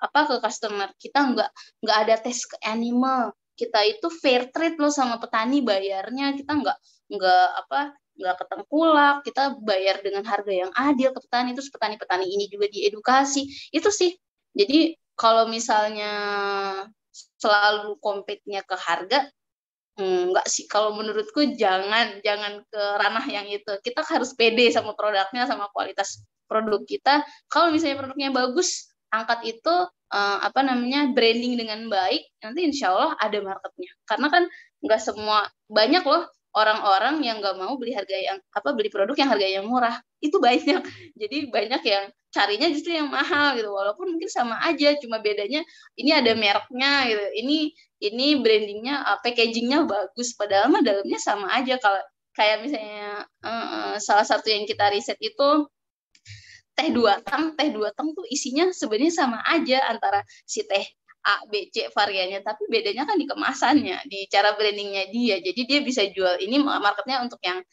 apa ke customer. Kita nggak nggak ada tes ke animal, kita itu fair trade loh sama petani bayarnya kita nggak nggak apa nggak ketengkulak kita bayar dengan harga yang adil ke petani terus petani-petani ini juga diedukasi itu sih jadi kalau misalnya selalu kompetnya ke harga enggak sih kalau menurutku jangan jangan ke ranah yang itu kita harus pede sama produknya sama kualitas produk kita kalau misalnya produknya bagus angkat itu uh, apa namanya branding dengan baik nanti insya Allah ada marketnya karena kan nggak semua banyak loh orang-orang yang nggak mau beli harga yang apa beli produk yang harganya murah itu banyak jadi banyak yang carinya justru yang mahal gitu walaupun mungkin sama aja cuma bedanya ini ada mereknya gitu ini ini brandingnya uh, packagingnya bagus padahal mah dalamnya sama aja kalau kayak misalnya uh, salah satu yang kita riset itu teh dua tang teh dua tang tuh isinya sebenarnya sama aja antara si teh A, B, C variannya, tapi bedanya kan di kemasannya, di cara brandingnya dia. Jadi dia bisa jual ini marketnya untuk yang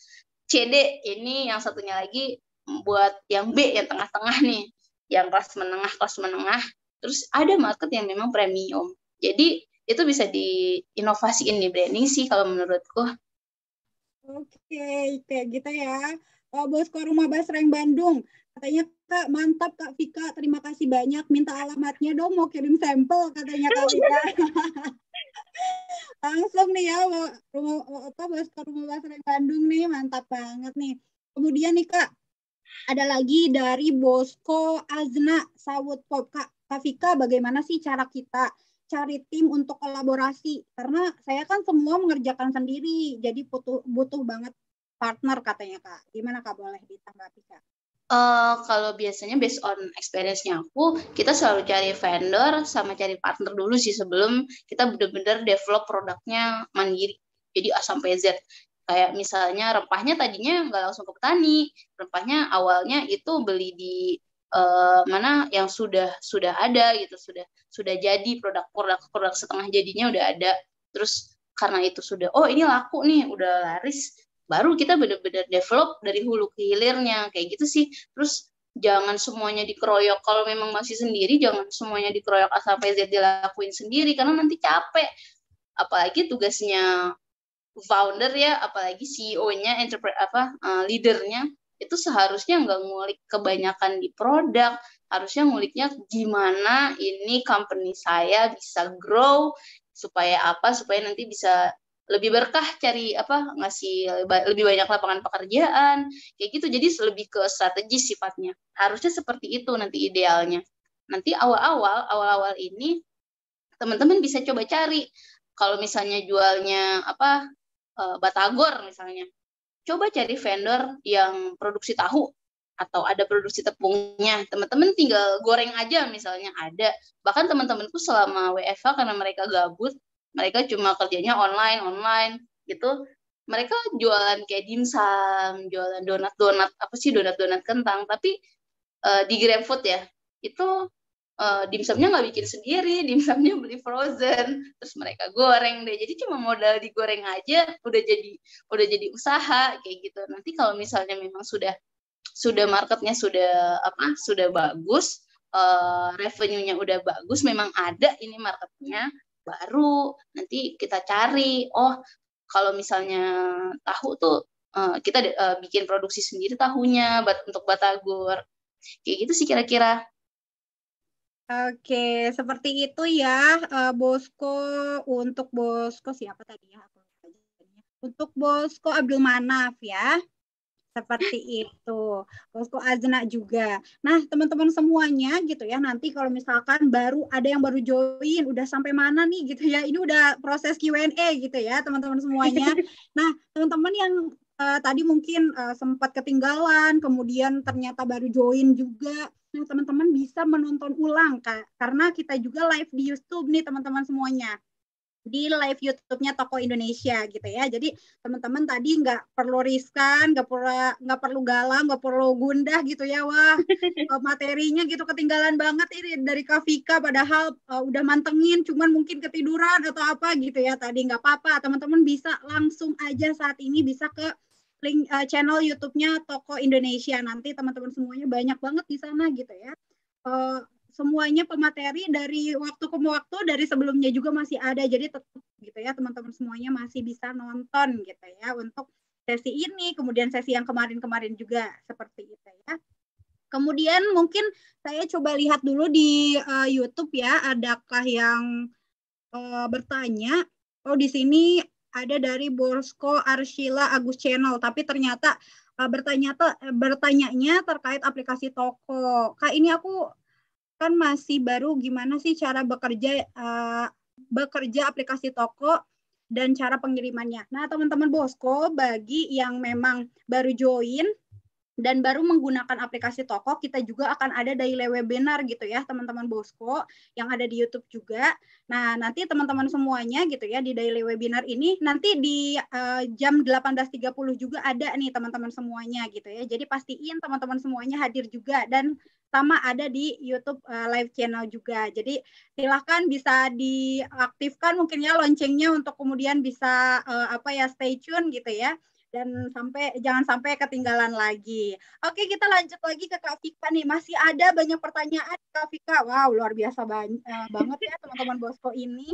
CD, ini yang satunya lagi buat yang B, yang tengah-tengah nih, yang kelas menengah, kelas menengah. Terus ada market yang memang premium. Jadi itu bisa diinovasiin di branding sih kalau menurutku. Oke, kayak gitu ya. Oh, Rumah Basreng Bandung, katanya kak mantap kak Vika terima kasih banyak minta alamatnya dong mau kirim sampel katanya kak Vika langsung nih ya rumah apa bos ke rumah basreng Bandung nih mantap banget nih kemudian nih kak ada lagi dari Bosko Azna Sawut Pop kak kak Vika bagaimana sih cara kita cari tim untuk kolaborasi karena saya kan semua mengerjakan sendiri jadi butuh butuh banget partner katanya kak gimana kak boleh ditanggapi kak Uh, kalau biasanya based on experience-nya aku, kita selalu cari vendor sama cari partner dulu sih sebelum kita benar-benar develop produknya mandiri. Jadi A sampai Z. Kayak misalnya rempahnya tadinya nggak langsung ke petani, rempahnya awalnya itu beli di uh, mana yang sudah sudah ada gitu, sudah sudah jadi produk-produk produk setengah jadinya udah ada. Terus karena itu sudah oh ini laku nih, udah laris, baru kita benar-benar develop dari hulu ke hilirnya kayak gitu sih terus jangan semuanya dikeroyok kalau memang masih sendiri jangan semuanya dikeroyok asal sampai Z dilakuin sendiri karena nanti capek apalagi tugasnya founder ya apalagi CEO-nya entrepreneur apa uh, leadernya itu seharusnya nggak ngulik kebanyakan di produk harusnya nguliknya gimana ini company saya bisa grow supaya apa supaya nanti bisa lebih berkah cari apa ngasih lebih banyak lapangan pekerjaan kayak gitu jadi lebih ke strategi sifatnya harusnya seperti itu nanti idealnya nanti awal-awal awal-awal ini teman-teman bisa coba cari kalau misalnya jualnya apa e, batagor misalnya coba cari vendor yang produksi tahu atau ada produksi tepungnya teman-teman tinggal goreng aja misalnya ada bahkan teman-temanku selama WFA karena mereka gabut mereka cuma kerjanya online online gitu mereka jualan kayak dimsum jualan donat donat apa sih donat donat kentang tapi uh, di GrabFood ya itu uh, dimsumnya nggak bikin sendiri dimsumnya beli frozen terus mereka goreng deh jadi cuma modal digoreng aja udah jadi udah jadi usaha kayak gitu nanti kalau misalnya memang sudah sudah marketnya sudah apa sudah bagus uh, revenue-nya udah bagus memang ada ini marketnya baru nanti kita cari oh kalau misalnya tahu tuh eh, kita eh, bikin produksi sendiri tahunya bat untuk batagor kayak gitu sih kira-kira Oke, seperti itu ya uh, Bosko untuk Bosko siapa tadi ya? Untuk Bosko Abdul Manaf ya seperti itu posko azna juga nah teman-teman semuanya gitu ya nanti kalau misalkan baru ada yang baru join udah sampai mana nih gitu ya ini udah proses Q&A gitu ya teman-teman semuanya nah teman-teman yang uh, tadi mungkin uh, sempat ketinggalan kemudian ternyata baru join juga nah teman-teman bisa menonton ulang kak karena kita juga live di YouTube nih teman-teman semuanya di live YouTube-nya Toko Indonesia gitu ya. Jadi teman-teman tadi nggak perlu riskan, nggak perlu nggak perlu galau, nggak perlu gundah gitu ya. Wah eh, materinya gitu ketinggalan banget ini dari Kavika. Padahal uh, udah mantengin, cuman mungkin ketiduran atau apa gitu ya tadi nggak apa-apa. Teman-teman bisa langsung aja saat ini bisa ke link uh, channel YouTube-nya Toko Indonesia. Nanti teman-teman semuanya banyak banget di sana gitu ya. Uh, semuanya pemateri dari waktu ke waktu dari sebelumnya juga masih ada jadi tetap gitu ya teman-teman semuanya masih bisa nonton gitu ya untuk sesi ini kemudian sesi yang kemarin-kemarin juga seperti itu ya kemudian mungkin saya coba lihat dulu di uh, YouTube ya adakah yang uh, bertanya oh di sini ada dari Borsko Arshila Agus Channel tapi ternyata uh, bertanya bertanyanya terkait aplikasi toko kak ini aku kan masih baru gimana sih cara bekerja uh, bekerja aplikasi toko dan cara pengirimannya. Nah, teman-teman Bosko bagi yang memang baru join dan baru menggunakan aplikasi toko, kita juga akan ada daily webinar gitu ya, teman-teman Bosko yang ada di YouTube juga. Nah, nanti teman-teman semuanya gitu ya di daily webinar ini nanti di uh, jam 18.30 juga ada nih teman-teman semuanya gitu ya. Jadi pastiin teman-teman semuanya hadir juga dan sama ada di YouTube uh, live channel juga. Jadi silahkan bisa diaktifkan mungkin ya loncengnya untuk kemudian bisa uh, apa ya stay tune gitu ya dan sampai jangan sampai ketinggalan lagi. Oke, kita lanjut lagi ke Kak Fika nih. Masih ada banyak pertanyaan Kak Fika. Wow, luar biasa eh, banget ya teman-teman Bosko ini.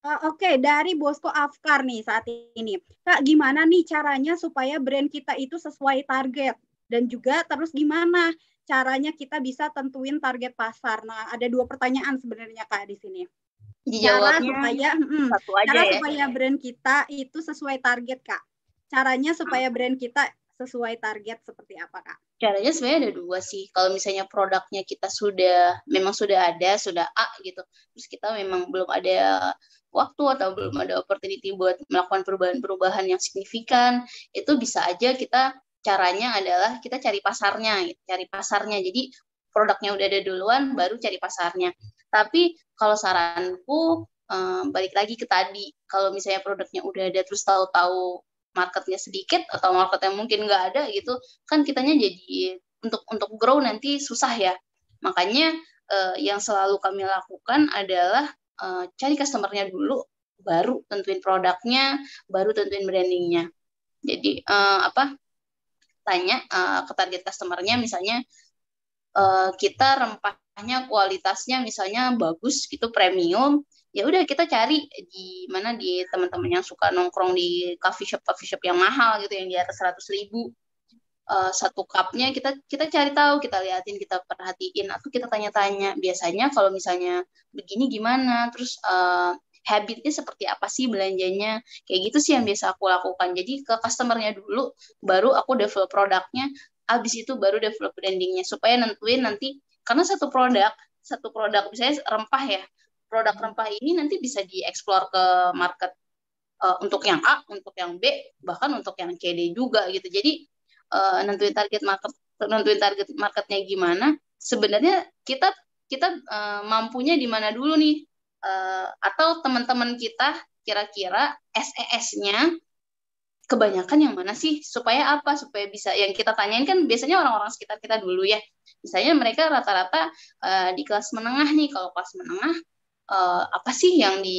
Uh, Oke, okay, dari Bosko Afkar nih saat ini. Kak, gimana nih caranya supaya brand kita itu sesuai target? Dan juga terus gimana caranya kita bisa tentuin target pasar. Nah, ada dua pertanyaan sebenarnya Kak di sini. Cara supaya mm, satu aja cara ya. supaya brand kita itu sesuai target, Kak. Caranya supaya hmm. brand kita sesuai target seperti apa, Kak? Caranya sebenarnya ada dua sih. Kalau misalnya produknya kita sudah memang sudah ada, sudah A gitu. Terus kita memang belum ada waktu atau belum ada opportunity buat melakukan perubahan-perubahan yang signifikan, itu bisa aja kita caranya adalah kita cari pasarnya, cari pasarnya. Jadi produknya udah ada duluan, baru cari pasarnya. Tapi kalau saranku um, balik lagi ke tadi, kalau misalnya produknya udah ada terus tahu-tahu marketnya sedikit atau marketnya mungkin nggak ada gitu, kan kitanya jadi untuk untuk grow nanti susah ya. Makanya uh, yang selalu kami lakukan adalah uh, cari customernya dulu, baru tentuin produknya, baru tentuin brandingnya. Jadi uh, apa tanya uh, ke target customernya misalnya uh, kita rempahnya kualitasnya misalnya bagus gitu premium ya udah kita cari di mana di teman-teman yang suka nongkrong di coffee shop coffee shop yang mahal gitu yang di atas seratus ribu uh, satu cupnya kita kita cari tahu kita liatin kita perhatiin atau kita tanya-tanya biasanya kalau misalnya begini gimana terus uh, habitnya seperti apa sih belanjanya kayak gitu sih yang biasa aku lakukan jadi ke customernya dulu baru aku develop produknya abis itu baru develop brandingnya supaya nentuin nanti karena satu produk satu produk misalnya rempah ya produk hmm. rempah ini nanti bisa dieksplor ke market uh, untuk yang A untuk yang B bahkan untuk yang C, D juga gitu jadi uh, nentuin target market nentuin target marketnya gimana sebenarnya kita kita uh, mampunya di mana dulu nih uh, atau teman-teman kita kira-kira SES-nya kebanyakan yang mana sih supaya apa supaya bisa yang kita tanyain kan biasanya orang-orang sekitar kita dulu ya misalnya mereka rata-rata uh, di kelas menengah nih kalau kelas menengah uh, apa sih yang di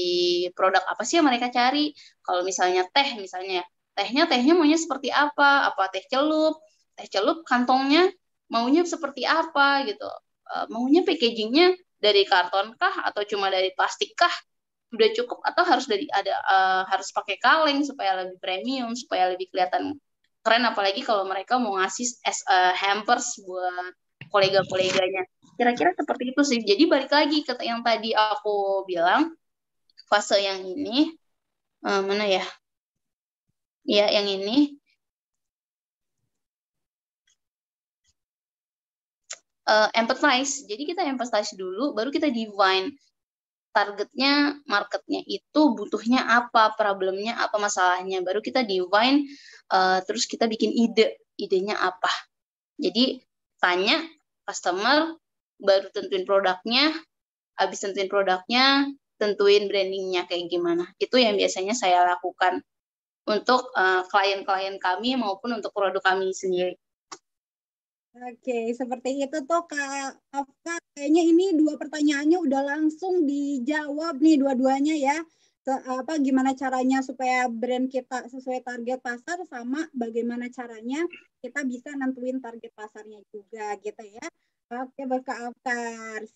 produk apa sih yang mereka cari kalau misalnya teh misalnya tehnya tehnya maunya seperti apa apa teh celup teh celup kantongnya maunya seperti apa gitu uh, maunya packagingnya dari karton kah atau cuma dari plastik kah udah cukup atau harus dari ada uh, harus pakai kaleng supaya lebih premium supaya lebih kelihatan keren apalagi kalau mereka mau ngasih as uh, eh, hampers buat kolega-koleganya kira-kira seperti itu sih jadi balik lagi ke yang tadi aku bilang fase yang ini uh, mana ya ya yang ini uh, empathize. Jadi kita empathize dulu, baru kita divine targetnya, marketnya itu butuhnya apa, problemnya apa, masalahnya. Baru kita divine, uh, eh, terus kita bikin ide, idenya apa. Jadi tanya customer, baru tentuin produknya, habis tentuin produknya, tentuin brandingnya kayak gimana. Itu yang biasanya saya lakukan untuk eh, klien-klien uh, klien -klien kami maupun untuk produk kami sendiri. Oke, seperti itu tuh Kak Afka. Kayaknya ini dua pertanyaannya udah langsung dijawab nih dua-duanya ya. apa gimana caranya supaya brand kita sesuai target pasar sama bagaimana caranya kita bisa nentuin target pasarnya juga gitu ya. Oke, Kak Afka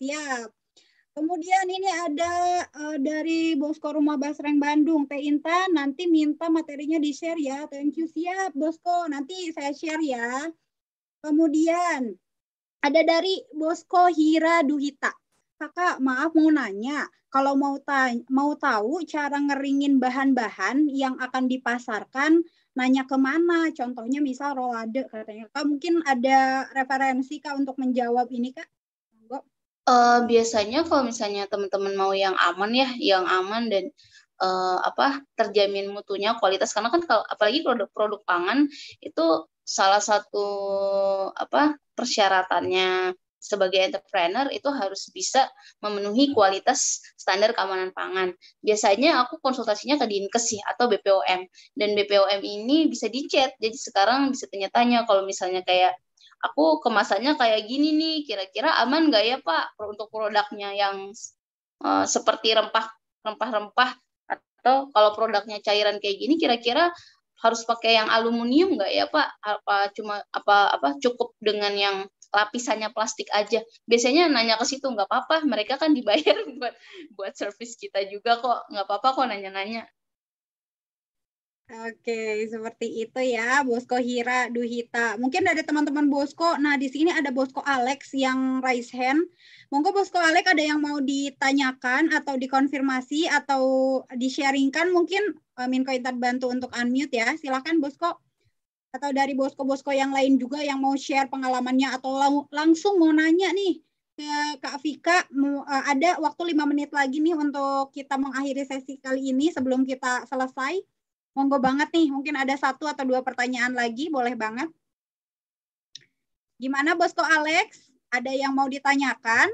Siap. Kemudian ini ada uh, dari Bosko Rumah Basreng Bandung, Teh Intan, nanti minta materinya di-share ya. Thank you, siap Bosko. Nanti saya share ya. Kemudian ada dari Bosko Hira Duhita. Kakak, maaf mau nanya, kalau mau tanya, mau tahu cara ngeringin bahan-bahan yang akan dipasarkan, nanya kemana? Contohnya misal rolade katanya. Kak mungkin ada referensi kak untuk menjawab ini kak? Uh, biasanya kalau misalnya teman-teman mau yang aman ya, yang aman dan uh, apa terjamin mutunya kualitas karena kan kalau apalagi produk-produk pangan itu salah satu apa persyaratannya sebagai entrepreneur itu harus bisa memenuhi kualitas standar keamanan pangan. Biasanya aku konsultasinya ke Dinkes sih atau BPOM dan BPOM ini bisa dicet. Jadi sekarang bisa tanya-tanya kalau misalnya kayak aku kemasannya kayak gini nih, kira-kira aman nggak ya Pak untuk produknya yang uh, seperti rempah rempah-rempah atau kalau produknya cairan kayak gini kira-kira harus pakai yang aluminium nggak ya Pak? Apa cuma apa apa cukup dengan yang lapisannya plastik aja? Biasanya nanya ke situ nggak apa-apa, mereka kan dibayar buat buat service kita juga kok, nggak apa-apa kok nanya-nanya. Oke, seperti itu ya, Bosko Hira Duhita. Mungkin dari teman-teman Bosko. Nah, di sini ada Bosko Alex yang raise hand. Monggo Bosko Alex ada yang mau ditanyakan atau dikonfirmasi atau di-sharingkan mungkin eh, Minko Intan bantu untuk unmute ya. Silahkan Bosko. Atau dari Bosko-Bosko yang lain juga yang mau share pengalamannya atau lang langsung mau nanya nih ke Kak Vika eh, ada waktu lima menit lagi nih untuk kita mengakhiri sesi kali ini sebelum kita selesai. Monggo banget nih, mungkin ada satu atau dua pertanyaan lagi, boleh banget. Gimana Bosko Alex? Ada yang mau ditanyakan?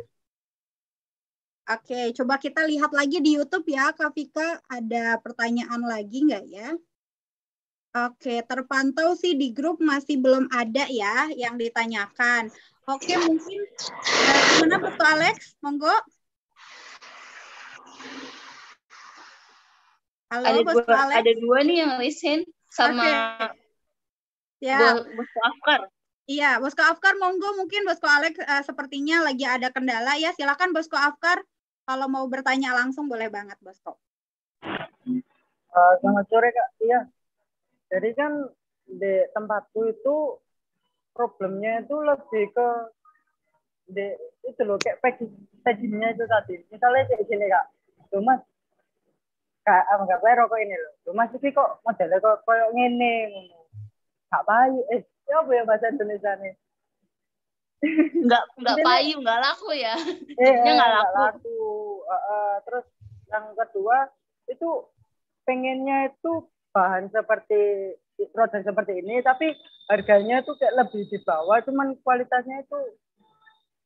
Oke, coba kita lihat lagi di YouTube ya, Kak Fika, Ada pertanyaan lagi nggak ya? Oke, terpantau sih di grup masih belum ada ya yang ditanyakan. Oke, mungkin eh, gimana bosku Alex? Monggo. Halo, ada Bosku dua, Alex. Ada dua nih yang listen sama okay. ya. Bosku Afkar. Iya, Bosko Afkar monggo mungkin Bosko Alex uh, sepertinya lagi ada kendala ya. Silakan Bosko Afkar kalau mau bertanya langsung boleh banget Bosko. Uh, eh, selamat sore Kak. Iya. Jadi kan di tempatku itu problemnya itu lebih ke di, itu loh kayak packagingnya itu tadi. Misalnya kayak gini Kak. cuma Mas, gak enggak um, rokok ini loh. Lu masih kok modelnya kok koyo ngene ngono. Gak payu eh ya apa ya bahasa Indonesia nih. Enggak enggak payu, enggak laku ya. Eh, enggak laku. Gak laku. Uh, uh, terus yang kedua itu pengennya itu bahan seperti produk seperti ini tapi harganya tuh kayak lebih di bawah cuman kualitasnya itu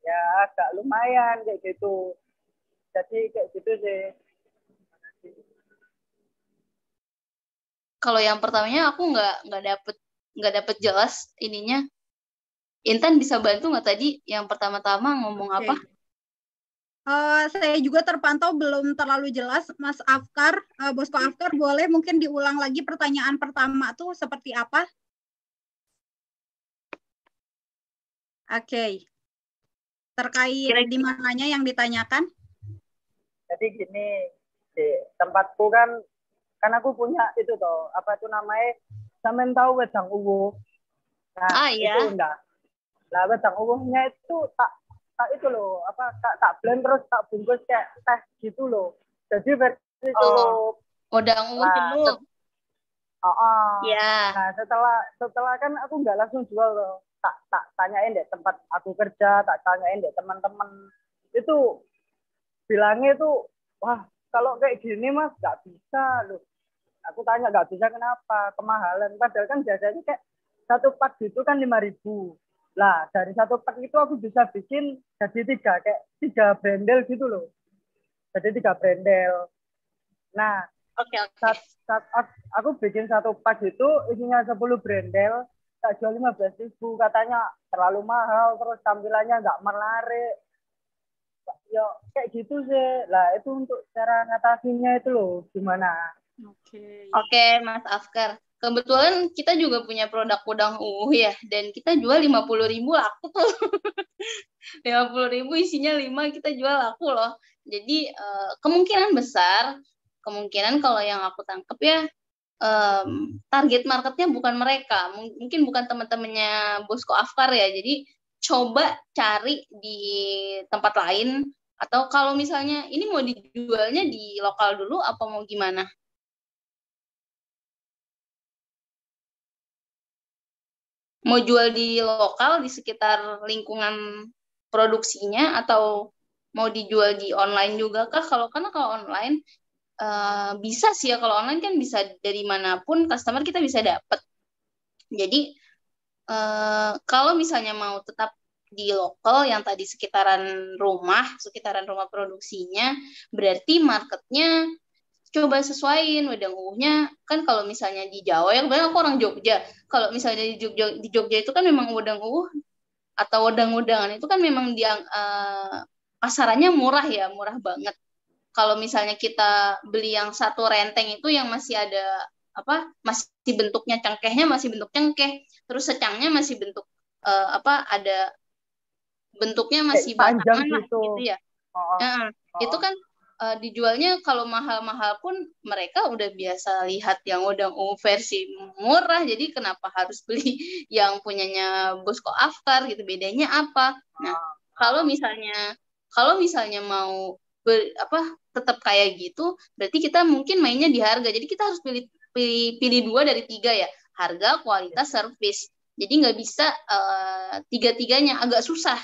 ya agak lumayan kayak gitu jadi kayak gitu sih kalau yang pertamanya aku nggak nggak dapet nggak dapet jelas ininya Intan bisa bantu nggak tadi yang pertama-tama ngomong okay. apa? Uh, saya juga terpantau belum terlalu jelas, Mas Afkar, uh, eh, Bosko hmm. Afkar, boleh mungkin diulang lagi pertanyaan pertama tuh seperti apa? Oke, okay. terkait Kira -kira. di mananya yang ditanyakan? Jadi gini, di tempatku kan karena aku punya itu toh, apa itu namanya? samen tahu wedang uwo. Nah, ah, iya. itu enggak. Lah wedang uwohnya itu tak tak itu loh, apa tak tak blend terus tak bungkus kayak teh gitu loh. Jadi versi oh. Wedang uwoh nah, Oh, oh. Yeah. Nah setelah setelah kan aku nggak langsung jual loh. Tak tak tanyain deh tempat aku kerja, tak tanyain deh teman-teman. Itu bilangnya itu wah kalau kayak gini mas nggak bisa loh aku tanya nggak bisa kenapa kemahalan padahal kan biasanya kayak satu pak itu kan lima ribu lah dari satu pak itu aku bisa bikin jadi tiga kayak tiga brandel gitu loh jadi tiga brandel nah okay, okay. aku bikin satu pak itu isinya sepuluh brandel tak jual lima belas ribu katanya terlalu mahal terus tampilannya nggak menarik ya kayak gitu sih lah itu untuk cara ngatasinya itu loh gimana Oke. Okay. okay, Mas Afkar. Kebetulan kita juga punya produk udang uhu ya, dan kita jual lima puluh ribu laku tuh. Lima puluh ribu isinya lima kita jual laku loh. Jadi eh, kemungkinan besar, kemungkinan kalau yang aku tangkap ya, hmm. target marketnya bukan mereka, mungkin bukan teman-temannya Bosco Afkar ya. Jadi coba cari di tempat lain atau kalau misalnya ini mau dijualnya di lokal dulu apa mau gimana? mau jual di lokal di sekitar lingkungan produksinya atau mau dijual di online juga kah? Kalau karena kalau online uh, bisa sih ya kalau online kan bisa dari manapun customer kita bisa dapat. Jadi uh, kalau misalnya mau tetap di lokal yang tadi sekitaran rumah, sekitaran rumah produksinya, berarti marketnya coba sesuaiin wedang uhuhnya kan kalau misalnya di Jawa ya banyak aku orang Jogja kalau misalnya di Jogja di Jogja itu kan memang wedang uhuh atau wedang-wedangan itu kan memang dia uh, pasarannya murah ya murah banget kalau misalnya kita beli yang satu renteng itu yang masih ada apa masih bentuknya cengkehnya masih bentuk cengkeh terus secangnya masih bentuk uh, apa ada bentuknya masih panjang gitu. gitu ya oh, itu kan uh, dijualnya kalau mahal-mahal pun mereka udah biasa lihat yang udah oh, versi murah jadi kenapa harus beli yang punyanya Bosco afkar gitu bedanya apa nah kalau misalnya kalau misalnya mau ber, apa tetap kayak gitu berarti kita mungkin mainnya di harga jadi kita harus pilih pilih, pilih dua dari tiga ya harga kualitas service jadi nggak bisa uh, tiga-tiganya agak susah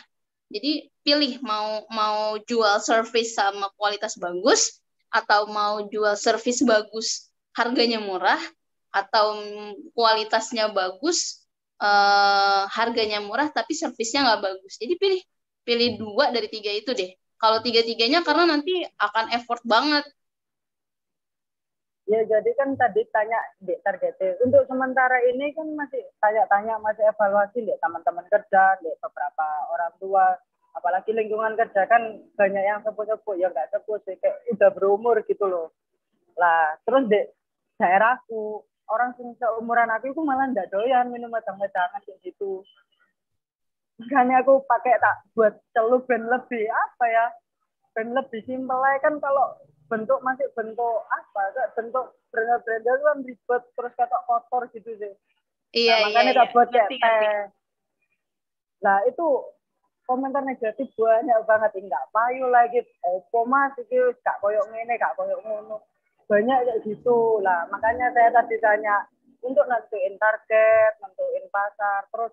jadi pilih mau mau jual service sama kualitas bagus atau mau jual service bagus harganya murah atau kualitasnya bagus uh, harganya murah tapi servisnya nggak bagus. Jadi pilih pilih hmm. dua dari tiga itu deh. Kalau tiga-tiganya karena nanti akan effort banget Ya jadi kan tadi tanya di targetnya. Untuk sementara ini kan masih tanya-tanya, masih evaluasi di teman-teman kerja, di beberapa orang tua. Apalagi lingkungan kerja kan banyak yang sepuh-sepuh, ya nggak sepuh sih, kayak udah berumur gitu loh. Lah terus di daerahku, orang seumuran aku itu malah nggak doyan minum macam macam kayak gitu. Makanya aku pakai tak buat celup lebih apa ya, brand lebih simpel kan kalau bentuk masih bentuk apa kak bentuk brandel itu kan ribet terus kata kotor gitu sih iya, nah, iya makanya iya, tak iya. nah itu komentar negatif banyak banget enggak payu lagi opo mas sih wis gak koyok ngene gak koyok ngono banyak kayak gitu lah makanya saya tadi tanya untuk nentuin target nentuin pasar terus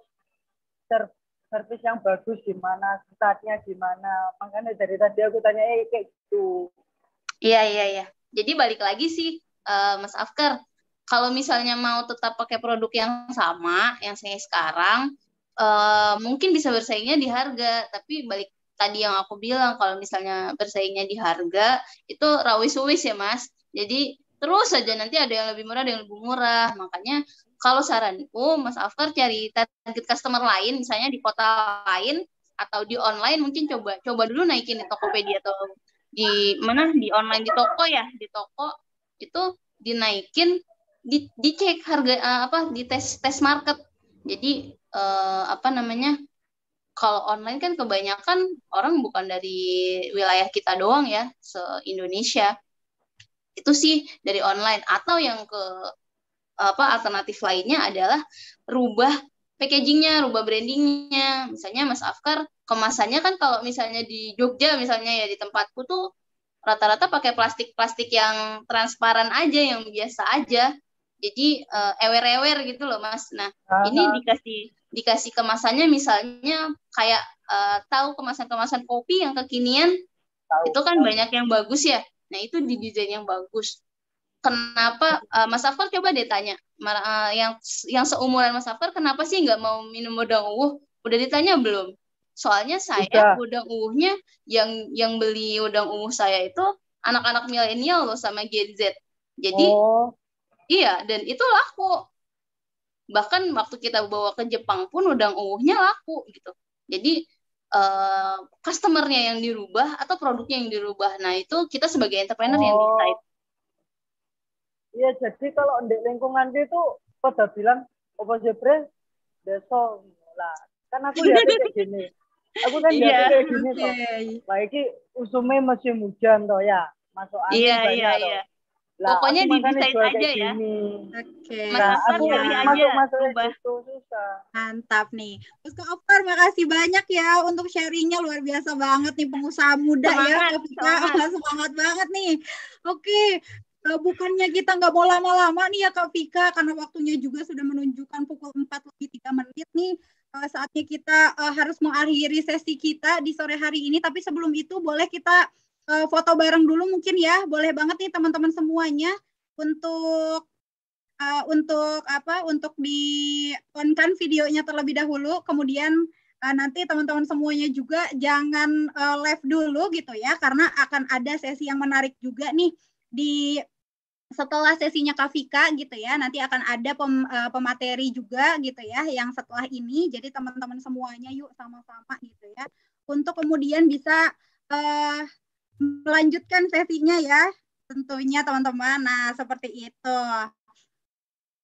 ser servis yang bagus gimana startnya gimana makanya dari tadi aku tanya eh kayak gitu Iya iya iya. Jadi balik lagi sih uh, Mas Afkar, kalau misalnya mau tetap pakai produk yang sama yang saya sekarang uh, mungkin bisa bersaingnya di harga, tapi balik tadi yang aku bilang kalau misalnya bersaingnya di harga itu rawis-wis ya Mas. Jadi terus saja nanti ada yang lebih murah, ada yang lebih murah. Makanya kalau saranku Mas Afkar cari target customer lain misalnya di kota lain atau di online mungkin coba coba dulu naikin di Tokopedia atau di mana di online di toko ya di toko itu dinaikin di dicek harga uh, apa di tes tes market jadi uh, apa namanya kalau online kan kebanyakan orang bukan dari wilayah kita doang ya se Indonesia itu sih dari online atau yang ke apa alternatif lainnya adalah rubah packagingnya, rubah brandingnya. Misalnya Mas Afkar kemasannya kan kalau misalnya di Jogja misalnya ya di tempatku tuh rata-rata pakai plastik-plastik yang transparan aja, yang biasa aja. Jadi uh, ewer-ewer gitu loh Mas. Nah uh-huh. ini dikasih dikasih kemasannya misalnya kayak uh, tahu kemasan-kemasan kopi yang kekinian tau, itu kan tau. banyak yang bagus ya. Nah itu di desain yang bagus kenapa uh, Mas Afar coba deh tanya uh, yang yang seumuran Mas Afar kenapa sih nggak mau minum udang uwuh udah ditanya belum soalnya saya Bisa. udang uwuhnya yang yang beli udang uwuh saya itu anak-anak milenial loh sama Gen Z jadi oh. iya dan itu laku bahkan waktu kita bawa ke Jepang pun udang uwuhnya laku gitu jadi uh, customernya yang dirubah atau produknya yang dirubah nah itu kita sebagai entrepreneur oh. yang decide Iya, jadi kalau di lingkungan itu pada bilang apa jebre deso lah. Kan aku lihat kayak gini. Aku kan iya, lihat yeah, kayak gini okay. toh. Lah iki usume musim hujan toh ya. Masuk angin yeah, banyak yeah, toh. Yeah. Lah, Pokoknya di aja ya. Oke. Okay. Nah, aku ya. masuk masuk itu susah. Mantap nih. Terus ke Opar makasih banyak ya untuk sharingnya luar biasa banget nih pengusaha muda semangat, ya. semangat. semangat banget nih. Oke, Eh, bukannya kita nggak mau lama-lama nih ya Kak Vika karena waktunya juga sudah menunjukkan pukul 4 lebih 3 menit nih eh, saatnya kita eh, harus mengakhiri sesi kita di sore hari ini tapi sebelum itu boleh kita foto bareng dulu mungkin ya boleh banget nih teman-teman semuanya untuk uh, untuk apa untuk di on videonya terlebih dahulu kemudian uh, nanti teman-teman semuanya juga jangan uh, live dulu gitu ya karena akan ada sesi yang menarik juga nih di setelah sesinya Kavika gitu ya nanti akan ada pem, uh, pemateri juga gitu ya yang setelah ini jadi teman-teman semuanya yuk sama-sama gitu ya untuk kemudian bisa uh, melanjutkan sesinya ya tentunya teman-teman nah seperti itu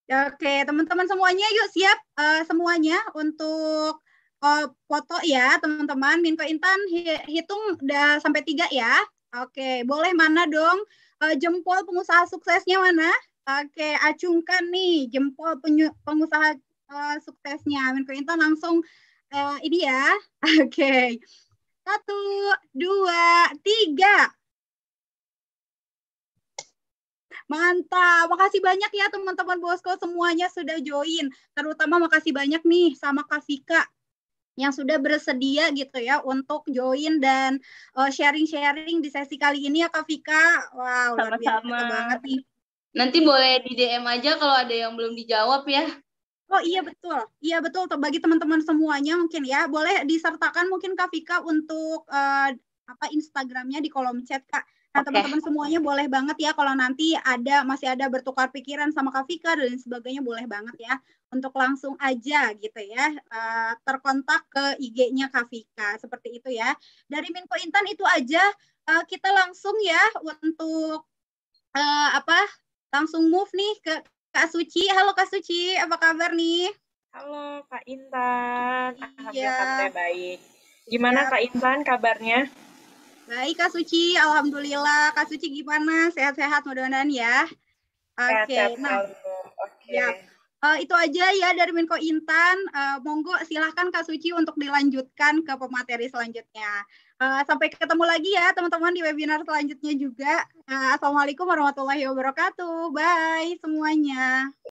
oke teman-teman semuanya yuk siap uh, semuanya untuk uh, foto ya teman-teman Minko Intan hitung udah sampai tiga ya oke boleh mana dong uh, jempol pengusaha suksesnya mana? Oke, acungkan nih jempol pengusaha uh, suksesnya. Menko Intan langsung uh, ini ya. Oke. Okay. Satu, dua, tiga. Mantap. Makasih banyak ya teman-teman bosku semuanya sudah join. Terutama makasih banyak nih sama Kak Vika yang sudah bersedia gitu ya untuk join dan eh, sharing-sharing uh, di sesi kali ini ya Kak Vika. Wow, luar biasa banget nih. Nanti boleh di DM aja kalau ada yang belum dijawab ya. Oh iya betul, iya betul. Bagi teman-teman semuanya mungkin ya boleh disertakan mungkin Kak Vika untuk uh, apa Instagramnya di kolom chat Kak. Nah, teman-teman semuanya boleh banget ya kalau nanti ada masih ada bertukar pikiran sama Kak Vika dan sebagainya boleh banget ya untuk langsung aja gitu ya uh, terkontak ke IG-nya Kavika seperti itu ya. Dari Minko Intan itu aja uh, kita langsung ya untuk uh, apa langsung move nih ke Kak Suci. Halo Kak Suci, apa kabar nih? Halo Kak Intan, iya. alhamdulillah baik. Gimana ya. Kak Intan kabarnya? Baik Kak Suci, alhamdulillah. Kak Suci gimana? Sehat-sehat mudah-mudahan ya. Oke. Okay. nah, Oke. Okay. Ya. Uh, itu aja ya dari Minko Intan. Uh, monggo silahkan Kak Suci untuk dilanjutkan ke pemateri selanjutnya. Uh, sampai ketemu lagi ya teman-teman di webinar selanjutnya juga. Uh, Assalamualaikum warahmatullahi wabarakatuh. Bye semuanya.